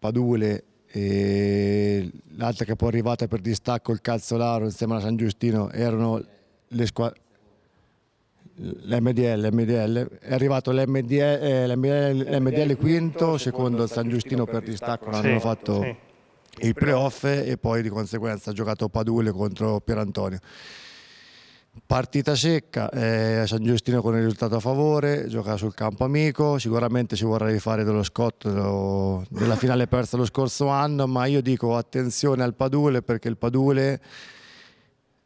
Speaker 3: Padule e l'altra che poi è arrivata per distacco il Calzolaro insieme a San Giustino erano le squadre l'MDL, MDL, è arrivato l'MDL, eh, l'MDL, l'MDL quinto, secondo il San Giustino per distacco sì, hanno fatto sì. i playoff e poi di conseguenza ha giocato Padule contro Pierantonio. Partita secca, eh, San Giustino con il risultato a favore, gioca sul campo amico, sicuramente si vorrà rifare dello scotto dello, della finale [laughs] persa lo scorso anno, ma io dico attenzione al Padule perché il Padule,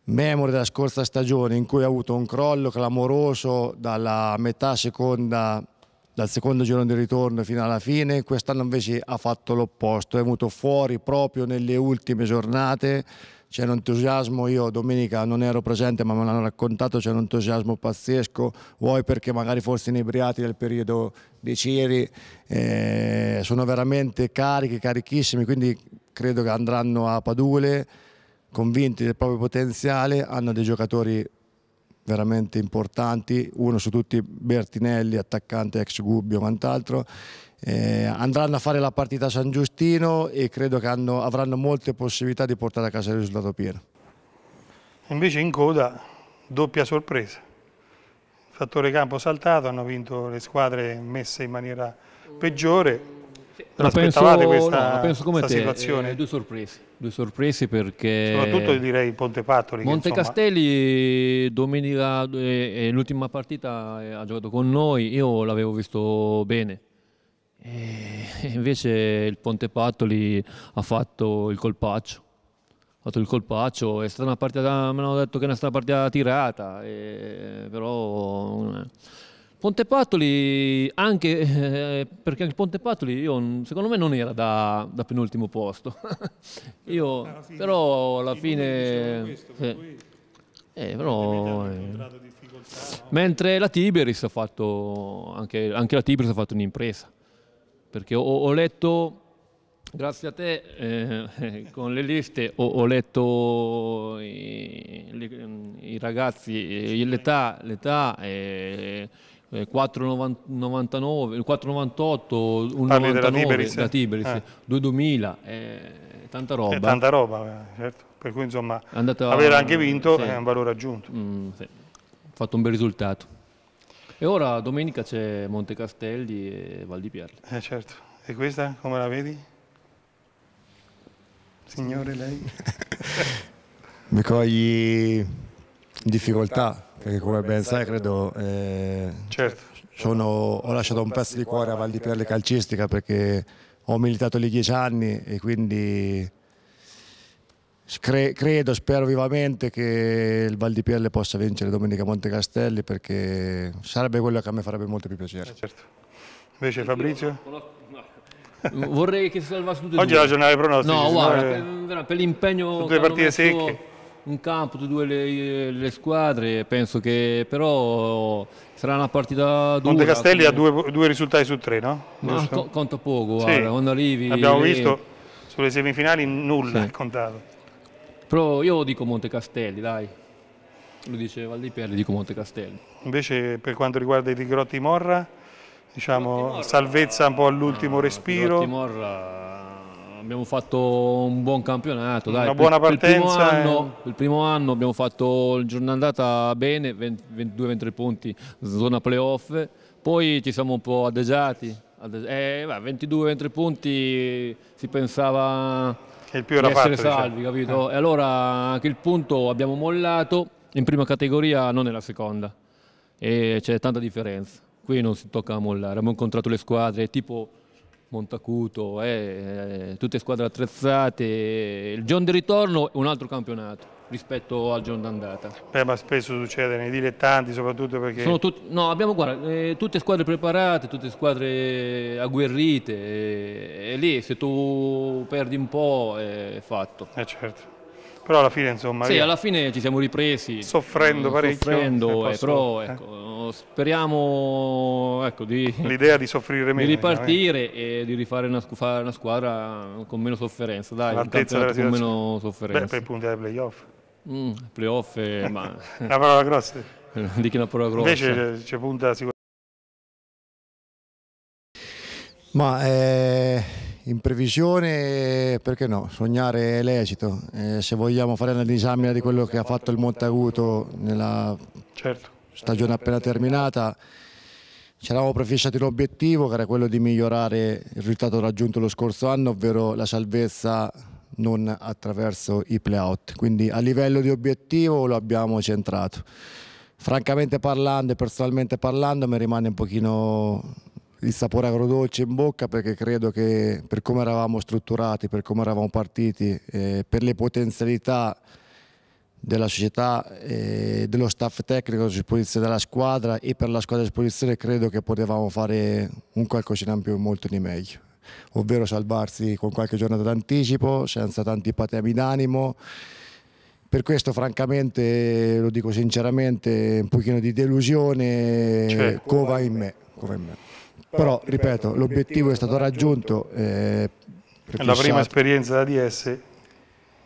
Speaker 3: memore della scorsa stagione in cui ha avuto un crollo clamoroso dalla metà seconda, dal secondo girone di ritorno fino alla fine, quest'anno invece ha fatto l'opposto, è venuto fuori proprio nelle ultime giornate, c'è un entusiasmo, io domenica non ero presente ma me l'hanno raccontato, c'è un entusiasmo pazzesco, vuoi perché magari forse inebriati del periodo di Ciri, eh, sono veramente carichi, carichissimi, quindi credo che andranno a Padule convinti del proprio potenziale, hanno dei giocatori veramente importanti, uno su tutti Bertinelli, attaccante ex Gubbio e quant'altro eh, andranno a fare la partita a San Giustino e credo che hanno, avranno molte possibilità di portare a casa il risultato pieno.
Speaker 1: Invece in coda doppia sorpresa. Fattore campo saltato, hanno vinto le squadre messe in maniera peggiore. Non aspettavate questa, no, penso come te, situazione? Eh, due sorprese,
Speaker 5: due sorprese perché... Soprattutto
Speaker 1: direi Pontepattoli. Montecastelli
Speaker 5: domenica, eh, eh, l'ultima partita eh, ha giocato con noi, io l'avevo visto bene, e [laughs] invece il Ponte Pattoli ha fatto il colpaccio. Ha fatto il colpaccio, è stata una partita, mi hanno detto che è stata una partita tirata, e, però... Ponte Pattoli, anche eh, perché il Ponte Pattoli io, secondo me non era da, da penultimo posto, [laughs] io, alla ah, fine, però alla fine... eh, cui, eh, però, eh, mentre la Tiberis ha fatto, anche, anche la Tiberis ha fatto un'impresa perché ho, ho letto, grazie a te, eh, [laughs] con le liste ho, ho letto i, i ragazzi, eh, l'età, l'età 4,99, 4,98, 1,99 da Tiberis, eh. 2,2000,
Speaker 1: eh, tanta roba. È tanta roba, eh, certo. Per cui insomma, Andata, aver anche vinto sì. è un valore aggiunto.
Speaker 5: Mm, sì. Fatto un bel risultato. E ora domenica c'è Monte Castelli
Speaker 1: e Val di Pierle. Eh certo, e questa come la vedi? Signore lei?
Speaker 3: [laughs] Mi cogli difficoltà, perché come ben sai credo... Eh, certo. Sono, ho lasciato un pezzo di cuore a Val di Pierle calcistica perché ho militato lì dieci anni e quindi Cre- credo, spero vivamente che il Val di Pelle possa vincere domenica a Montecastelli perché sarebbe quello che a me farebbe molto più piacere. Eh certo.
Speaker 5: Invece Fabrizio? [laughs] Vorrei che si salvasse tutti e Oggi due. la giornata è pronostici. No, guarda, eh, per, per l'impegno... Due partite secche in campo tutte e due le, le, squadre, penso che però sarà una partita dura. Montecastelli ha due,
Speaker 1: due, risultati su tre, no? Ma co conta poco, guarda, sì. quando arrivi... Abbiamo le... visto sulle semifinali nulla sì. contato. Però io dico Monte Castelli, dai. Lo diceva Valdi Perli, dico Monte Castelli. Invece per quanto riguarda i Tigrotti Morra, diciamo Morra, salvezza un po' all'ultimo no, respiro. Tigrotti Morra abbiamo fatto
Speaker 5: un buon campionato, dai. Una buona partenza. il, primo anno, eh. il primo anno abbiamo fatto il giorno andata bene, 22-23 punti, zona playoff. Poi ci siamo un po' adeggiati. eh, 22-23 punti si pensava
Speaker 1: che il più era di fatto, diciamo. salvi, diciamo. capito?
Speaker 5: Eh. E allora anche il punto abbiamo mollato in prima categoria, non nella seconda. E c'è tanta differenza. Qui non si tocca mollare. Abbiamo incontrato le squadre tipo Montacuto, eh, eh tutte squadre attrezzate. Il giorno di ritorno è un altro campionato rispetto al giorno d'andata. Beh, ma spesso
Speaker 1: succede nei dilettanti, soprattutto perché...
Speaker 5: no, abbiamo guarda, eh, tutte squadre preparate, tutte squadre agguerrite, e, eh, e lì se tu perdi un po' è fatto. Eh certo. Però alla fine, insomma... Sì, via. alla
Speaker 1: fine ci siamo ripresi. Soffrendo
Speaker 5: eh, parecchio. Soffrendo, eh, però eh. ecco, speriamo ecco, di... L'idea di soffrire meno. Di ripartire e di rifare una, una, squadra con meno sofferenza, dai. All'altezza Con meno sofferenza. Beh, per
Speaker 1: punti dei playoff.
Speaker 5: Mm, playoff, è, eh, [laughs] ma... La
Speaker 1: parola grossa. Non [laughs]
Speaker 5: dico una parola grossa. Invece
Speaker 1: eh, c'è punta sicuramente.
Speaker 3: Ma eh, in previsione, perché no, sognare è lecito. Eh, se vogliamo fare una disamina di quello che ha fatto il Montaguto nella certo. stagione appena terminata, ci eravamo prefissati l'obiettivo che era quello di migliorare il risultato raggiunto lo scorso anno, ovvero la salvezza non attraverso i playout. Quindi a livello di obiettivo lo abbiamo centrato. Francamente parlando e personalmente parlando mi rimane un pochino il sapore agrodolce in bocca perché credo che per come eravamo strutturati, per come eravamo partiti, eh, per le potenzialità della società, e eh, dello staff tecnico a disposizione della squadra e per la squadra a disposizione credo che potevamo fare un qualcosina in più molto di meglio ovvero salvarsi con qualche giornata d'anticipo, senza tanti patemi d'animo. Per questo francamente, lo dico sinceramente, un pochino di delusione cioè, cova, in me, cova in me. Però, ripeto, l'obiettivo è stato raggiunto. Eh, la prima
Speaker 1: esperienza da DS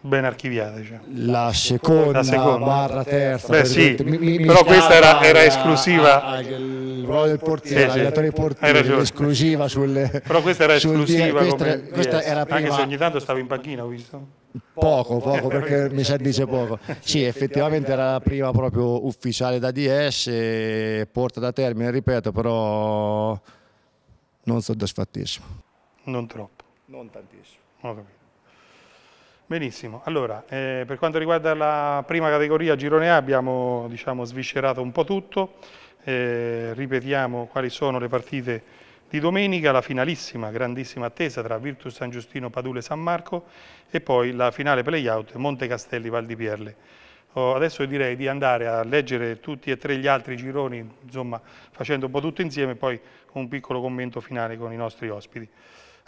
Speaker 1: ben archiviate. Cioè.
Speaker 3: La, seconda la seconda barra terza. Beh, per sì, mi, mi, però mi questa era, era esclusiva.
Speaker 1: Il ruolo del portiere, sì, sì.
Speaker 3: esclusiva sulle... Però questa era esclusiva. Dire, questa, come, questa yes. era prima... Anche se ogni
Speaker 1: tanto stavo in panchina, ho visto.
Speaker 3: Poco, poco, eh, perché mi sa dice poco. Sì, effettivamente era la prima proprio ufficiale da DS, porta da termine, ripeto, però non soddisfattissimo. Non troppo. Non tantissimo.
Speaker 1: Ho Benissimo, allora eh, per quanto riguarda la prima categoria girone A abbiamo diciamo, sviscerato un po' tutto, eh, ripetiamo quali sono le partite di domenica, la finalissima, grandissima attesa tra Virtus San Giustino, Padule San Marco e poi la finale playout Monte Castelli Val di Pierle. Oh, adesso direi di andare a leggere tutti e tre gli altri gironi, insomma facendo un po' tutto insieme e poi un piccolo commento finale con i nostri ospiti.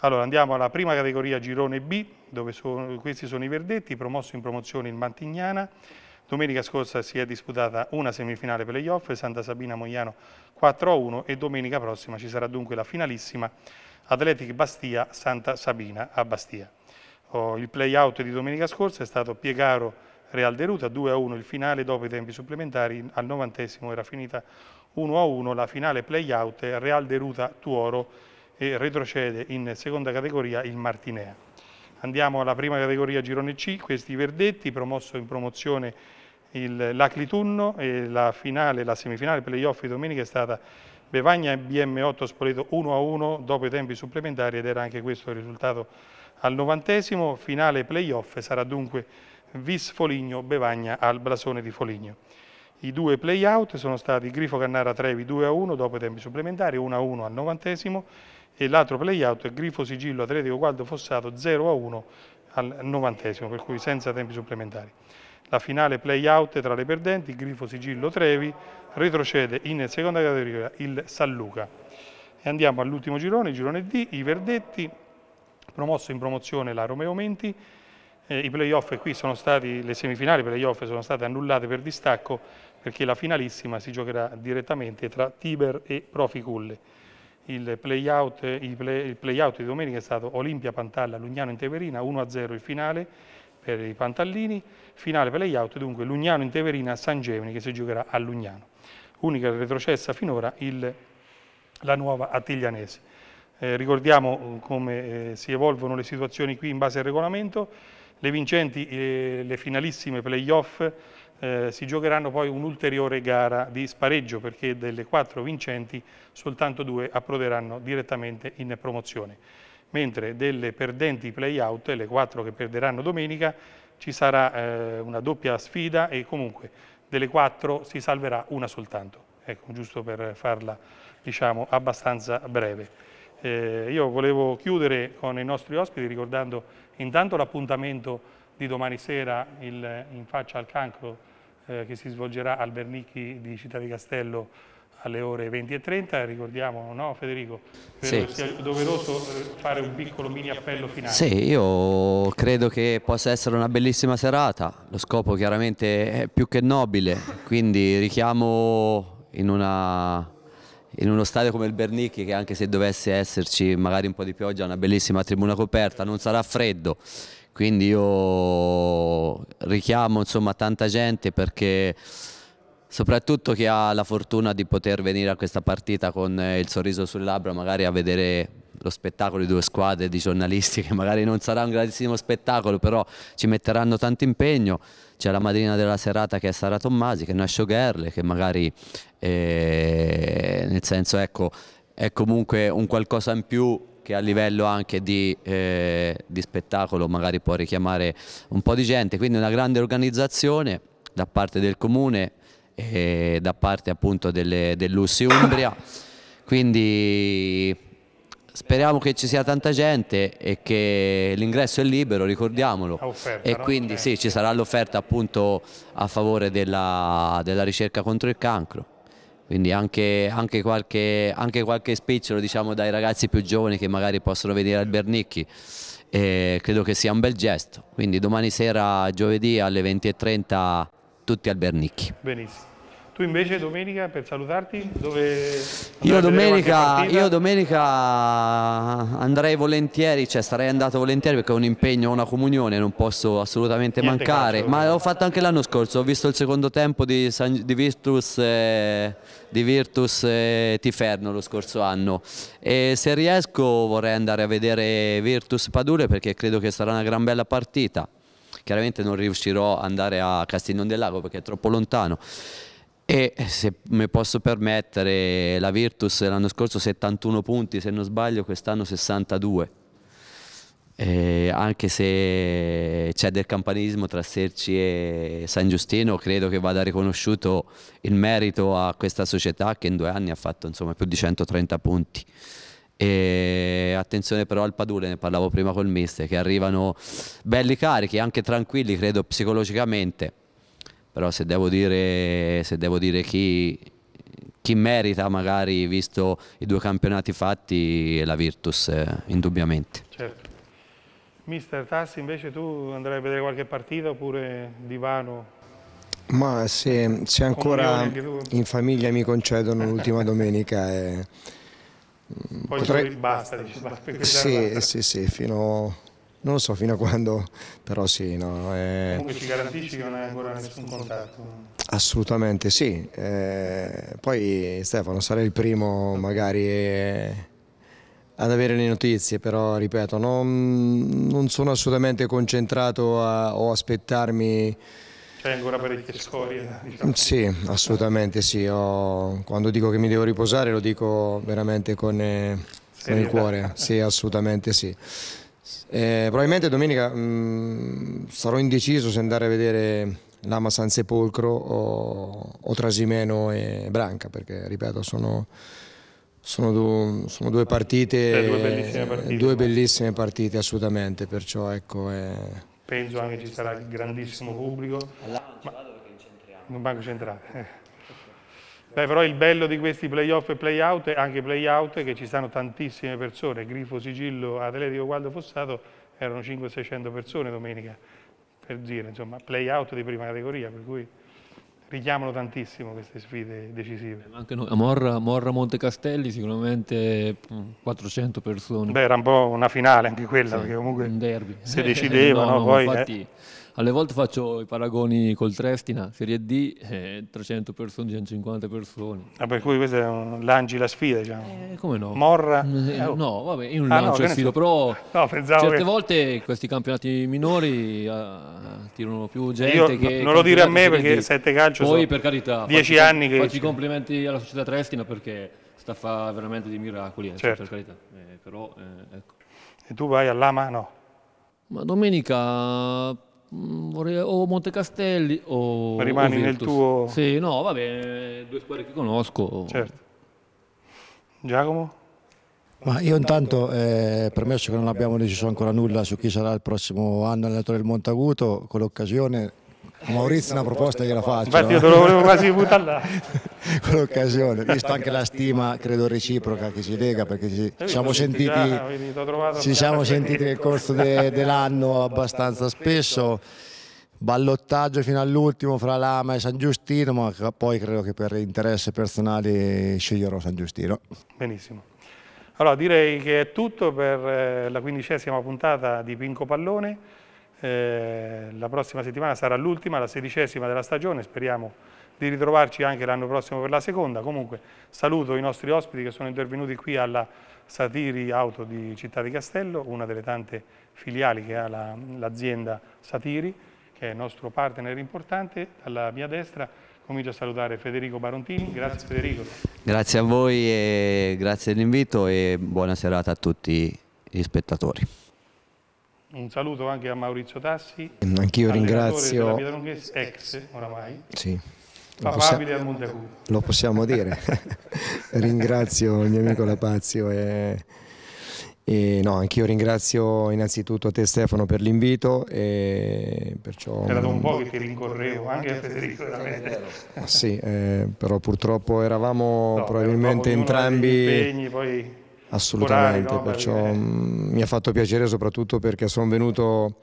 Speaker 1: Allora andiamo alla prima categoria girone B, dove sono, questi sono i verdetti, promosso in promozione il Mantignana. Domenica scorsa si è disputata una semifinale playoff, Santa Sabina Mogliano 4-1 e domenica prossima ci sarà dunque la finalissima Atletic Bastia Santa Sabina a Bastia. Oh, il playout di domenica scorsa è stato Piegaro Real Deruta 2-1 il finale dopo i tempi supplementari, al novantesimo era finita 1-1 la finale playout Real Deruta Tuoro e retrocede in seconda categoria il Martinea. Andiamo alla prima categoria Girone C, questi verdetti, promosso in promozione l'Aclitunno e la finale, la semifinale playoff di domenica è stata Bevagna e BM8 Spoleto 1-1 dopo i tempi supplementari ed era anche questo il risultato al novantesimo, finale playoff sarà dunque Vis Foligno Bevagna al blasone di Foligno. I due playout sono stati Grifo Cannara Trevi 2-1 dopo i tempi supplementari, 1-1 al novantesimo e l'altro playout è Grifo Sigillo Atletico Gualdo Fossato 0 a 1 al 90 per cui senza tempi supplementari. La finale playout tra le perdenti, Grifo Sigillo Trevi, retrocede in seconda categoria il San Luca. E andiamo all'ultimo girone, il girone D, i verdetti, promosso in promozione la Romeo Menti, eh, i playoff qui sono stati, le semifinali playoff sono state annullate per distacco perché la finalissima si giocherà direttamente tra Tiber e Profi Proficulle il playout play, play di domenica è stato Olimpia Pantalla Lugnano in Teverina 1-0 il finale per i Pantallini, finale playout dunque Lugnano in Teverina San Gemini che si giocherà a Lugnano. Unica retrocessa finora il, la nuova Attiglianese. Eh, ricordiamo eh, come eh, si evolvono le situazioni qui in base al regolamento, le vincenti eh, le finalissime playoff eh, si giocheranno poi un'ulteriore gara di spareggio perché delle quattro vincenti soltanto due approderanno direttamente in promozione. Mentre delle perdenti play-out, le quattro che perderanno domenica, ci sarà eh, una doppia sfida e comunque delle quattro si salverà una soltanto. Ecco, giusto per farla diciamo, abbastanza breve. Eh, io volevo chiudere con i nostri ospiti ricordando intanto l'appuntamento di domani sera il, in faccia al cancro eh, che si svolgerà al Bernicchi di Città di Castello alle ore 20.30, ricordiamo, no Federico? Credo sì. sia doveroso eh, fare un piccolo mini appello finale. Sì,
Speaker 4: io credo che possa essere una bellissima serata, lo scopo chiaramente è più che nobile, quindi richiamo in, una, in uno stadio come il Bernicchi che anche se dovesse esserci magari un po' di pioggia, una bellissima tribuna coperta, non sarà freddo, quindi io richiamo insomma, tanta gente perché soprattutto chi ha la fortuna di poter venire a questa partita con eh, il sorriso sul labbro, magari a vedere lo spettacolo di due squadre di giornalisti [laughs] che magari non sarà un grandissimo spettacolo però ci metteranno tanto impegno c'è la madrina della serata che è Sara Tommasi che è una showgirl che magari eh, nel senso ecco è comunque un qualcosa in più che a livello anche di, eh, di spettacolo magari può richiamare un po' di gente, quindi una grande organizzazione da parte del comune e da parte appunto dell'Ussi Umbria, quindi speriamo che ci sia tanta gente e che l'ingresso è libero, ricordiamolo. e quindi eh. sì, ci sarà l'offerta appunto a favore della, della ricerca contro il cancro quindi anche, anche, qualche, anche qualche spicciolo diciamo, dai ragazzi più giovani che magari possono venire al Bernicchi e credo che sia un bel gesto quindi domani sera giovedì alle 20.30 tutti al Bernicchi
Speaker 1: benissimo tu invece domenica per salutarti dove io domenica, io
Speaker 4: domenica, andrei volentieri, cioè sarei andato volentieri perché ho un impegno, una comunione, non posso assolutamente Niente mancare. Calcio, ma l'ho fatto anche l'anno scorso, ho visto il secondo tempo di, San, di Virtus, eh, Virtus eh, Tiferno lo scorso anno e se riesco vorrei andare a vedere Virtus Padure perché credo che sarà una gran bella partita. Chiaramente non riuscirò ad andare a Castiglione del Lago perché è troppo lontano e eh, se mi posso permettere la Virtus l'anno scorso 71 punti se non sbaglio quest'anno 62 eh, anche se c'è del campanismo tra Serci e San Giustino credo che vada riconosciuto il merito a questa società che in due anni ha fatto insomma, più di 130 punti e attenzione però al Padule, ne parlavo prima col mister, che arrivano belli carichi, anche tranquilli credo psicologicamente, però se devo dire, se devo dire chi, chi, merita magari visto i due campionati fatti è la Virtus eh, indubbiamente
Speaker 1: certo. Mister Tassi invece tu andrai a vedere qualche partita oppure divano?
Speaker 2: Ma se, se
Speaker 4: ancora
Speaker 1: in
Speaker 2: famiglia mi concedono l'ultima domenica e... Eh,
Speaker 1: Poi potrei... basta, dice, basta sì, sì,
Speaker 2: sì, fino non so fino a quando, però sì. No, eh... Comunque
Speaker 1: ci garantisci che non hai ancora nessun contatto?
Speaker 2: Assolutamente sì. Eh, poi Stefano sarei il primo magari eh, ad avere le notizie, però ripeto, non, non sono assolutamente concentrato a, o aspettarmi...
Speaker 1: C'è ancora parecchie scorie?
Speaker 2: Diciamo. Sì, assolutamente sì. Io, quando dico che mi devo riposare lo dico veramente con, eh, con il cuore. Sì, assolutamente sì. Eh, probabilmente domenica mh, mm, sarò indeciso se andare a vedere Lama San Sepolcro o, o Trasimeno e Branca, perché ripeto sono, sono, du, sono due partite, eh, due bellissime partite, due bellissime partite assolutamente, perciò ecco... È...
Speaker 1: Penso anche ci sarà grandissimo pubblico. Allora ci vado perché in centrale. Non banco centrale. Eh. Beh, però il bello di questi playoff e playout, anche playout, che ci stanno tantissime persone, Grifo, Sigillo, Atletico, Gualdo, Fossato, erano 500-600 persone domenica, per dire, insomma, playout di prima categoria, per cui richiamano tantissimo queste sfide decisive. Eh, anche noi, a Morra,
Speaker 5: Morra Montecastelli sicuramente
Speaker 1: 400 mm, persone. Beh, era un po' una finale anche quella, sì, perché comunque un derby. se eh, decidevano, eh, no, no, poi... Infatti,
Speaker 5: eh, alle volte faccio i paragoni col Trestina, Serie D, eh, 300 persone, 150 persone. Ah, per cui questo è un lanci la sfida, diciamo. Eh, come no?
Speaker 1: Morra? Eh, eh oh. No, vabbè, io non ah, lancio no, la sfida, so. però no, certe che...
Speaker 5: volte questi campionati minori eh, tirano più gente io che... Non lo dire a me perché sette calcio Poi, sono per carità, 10 anni che... Faccio i complimenti alla società Trestina perché sta a fare veramente dei miracoli, eh, certo. per carità.
Speaker 1: però, ecco. E tu vai all'Ama? No. Ma domenica
Speaker 5: Mm, vorrei, o Montecastelli o rimani o nel tuo sì no va bene due squadre che conosco certo
Speaker 1: Giacomo
Speaker 3: ma io intanto, eh, premesso che non abbiamo deciso ancora nulla su chi sarà il prossimo anno allenatore del Montaguto, con l'occasione Maurizio una proposta gliela faccio. Infatti io te lo volevo quasi buttare là. Con [laughs] l'occasione, visto anche la stima, credo reciproca, che ci lega, perché ci siamo sentiti,
Speaker 1: ci siamo sentiti nel corso de, dell'anno
Speaker 3: abbastanza spesso. Ballottaggio fino all'ultimo fra Lama e San Giustino, ma poi credo che per interesse personale sceglierò San Giustino.
Speaker 1: Benissimo. Allora direi che è tutto per eh, la quindicesima puntata di Pinco Pallone. Eh, la prossima settimana sarà l'ultima, la sedicesima della stagione, speriamo di ritrovarci anche l'anno prossimo per la seconda. Comunque saluto i nostri ospiti che sono intervenuti qui alla Satiri Auto di Città di Castello, una delle tante filiali che ha l'azienda la, Satiri, che è il nostro partner importante. Alla mia destra comincio a salutare Federico Barontini. Grazie, grazie Federico.
Speaker 4: Grazie a voi e grazie dell'invito e buona serata a tutti gli spettatori.
Speaker 1: Un saluto anche a Maurizio Tassi. Anch'io ringrazio. ex oramai. Sì. Lo, possi
Speaker 2: lo possiamo dire. [laughs] ringrazio il mio amico Lapazio e, e no, anch'io ringrazio innanzitutto te Stefano per l'invito e perciò... Era da un po' che
Speaker 1: ti rincorrevo, anche a Federico veramente.
Speaker 2: Sì, eh, però purtroppo eravamo no, probabilmente entrambi... Impegni,
Speaker 1: poi Assolutamente, orari, no? perciò perché...
Speaker 2: Mm, mi ha fatto piacere soprattutto perché sono venuto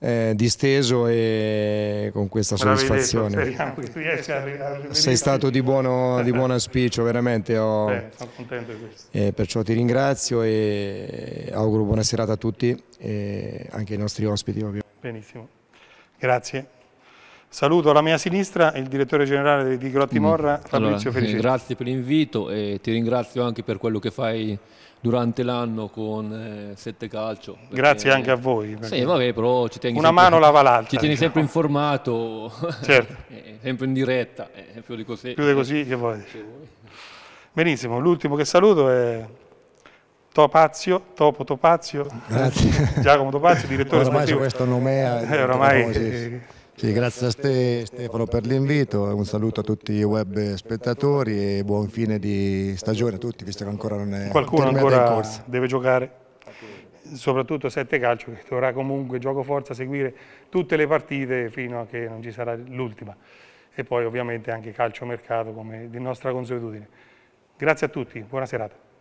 Speaker 2: eh, disteso e con questa soddisfazione.
Speaker 1: Detto, che Sei
Speaker 2: stato di, buono, di buon auspicio, veramente. Ho... Beh, sono contento di questo. Eh, perciò ti ringrazio e auguro buona serata a tutti e anche ai nostri ospiti. Ovviamente.
Speaker 1: Benissimo, grazie. Saluto alla mia sinistra il direttore generale di Grotti mm. Morra, Fabrizio allora, Felicetti. Grazie
Speaker 5: per l'invito e ti ringrazio anche per quello che fai durante l'anno con eh, Sette Calcio. Grazie anche a voi. Sì, vabbè, però ci tengo Una sempre, mano lava l'altra. Ci tieni diciamo. sempre informato, [laughs] certo. [laughs] Eh, sempre in diretta, eh, più di così. Più di così
Speaker 1: che vuoi. Benissimo, l'ultimo che saluto è Topazio, Topo Topazio. Grazie. Giacomo Topazio, direttore ormai sportivo. Ormai questo nome è... Eh, eh, ormai...
Speaker 3: Sì, grazie a te Stefano per l'invito, un saluto a tutti i web spettatori e buon fine di stagione a tutti, visto che ancora non è Qualcuno ancora
Speaker 1: deve giocare, soprattutto sette calcio, che dovrà comunque, gioco forza, seguire tutte le partite fino a che non ci sarà l'ultima. E poi ovviamente anche calcio mercato come di nostra consuetudine. Grazie a tutti, buona serata.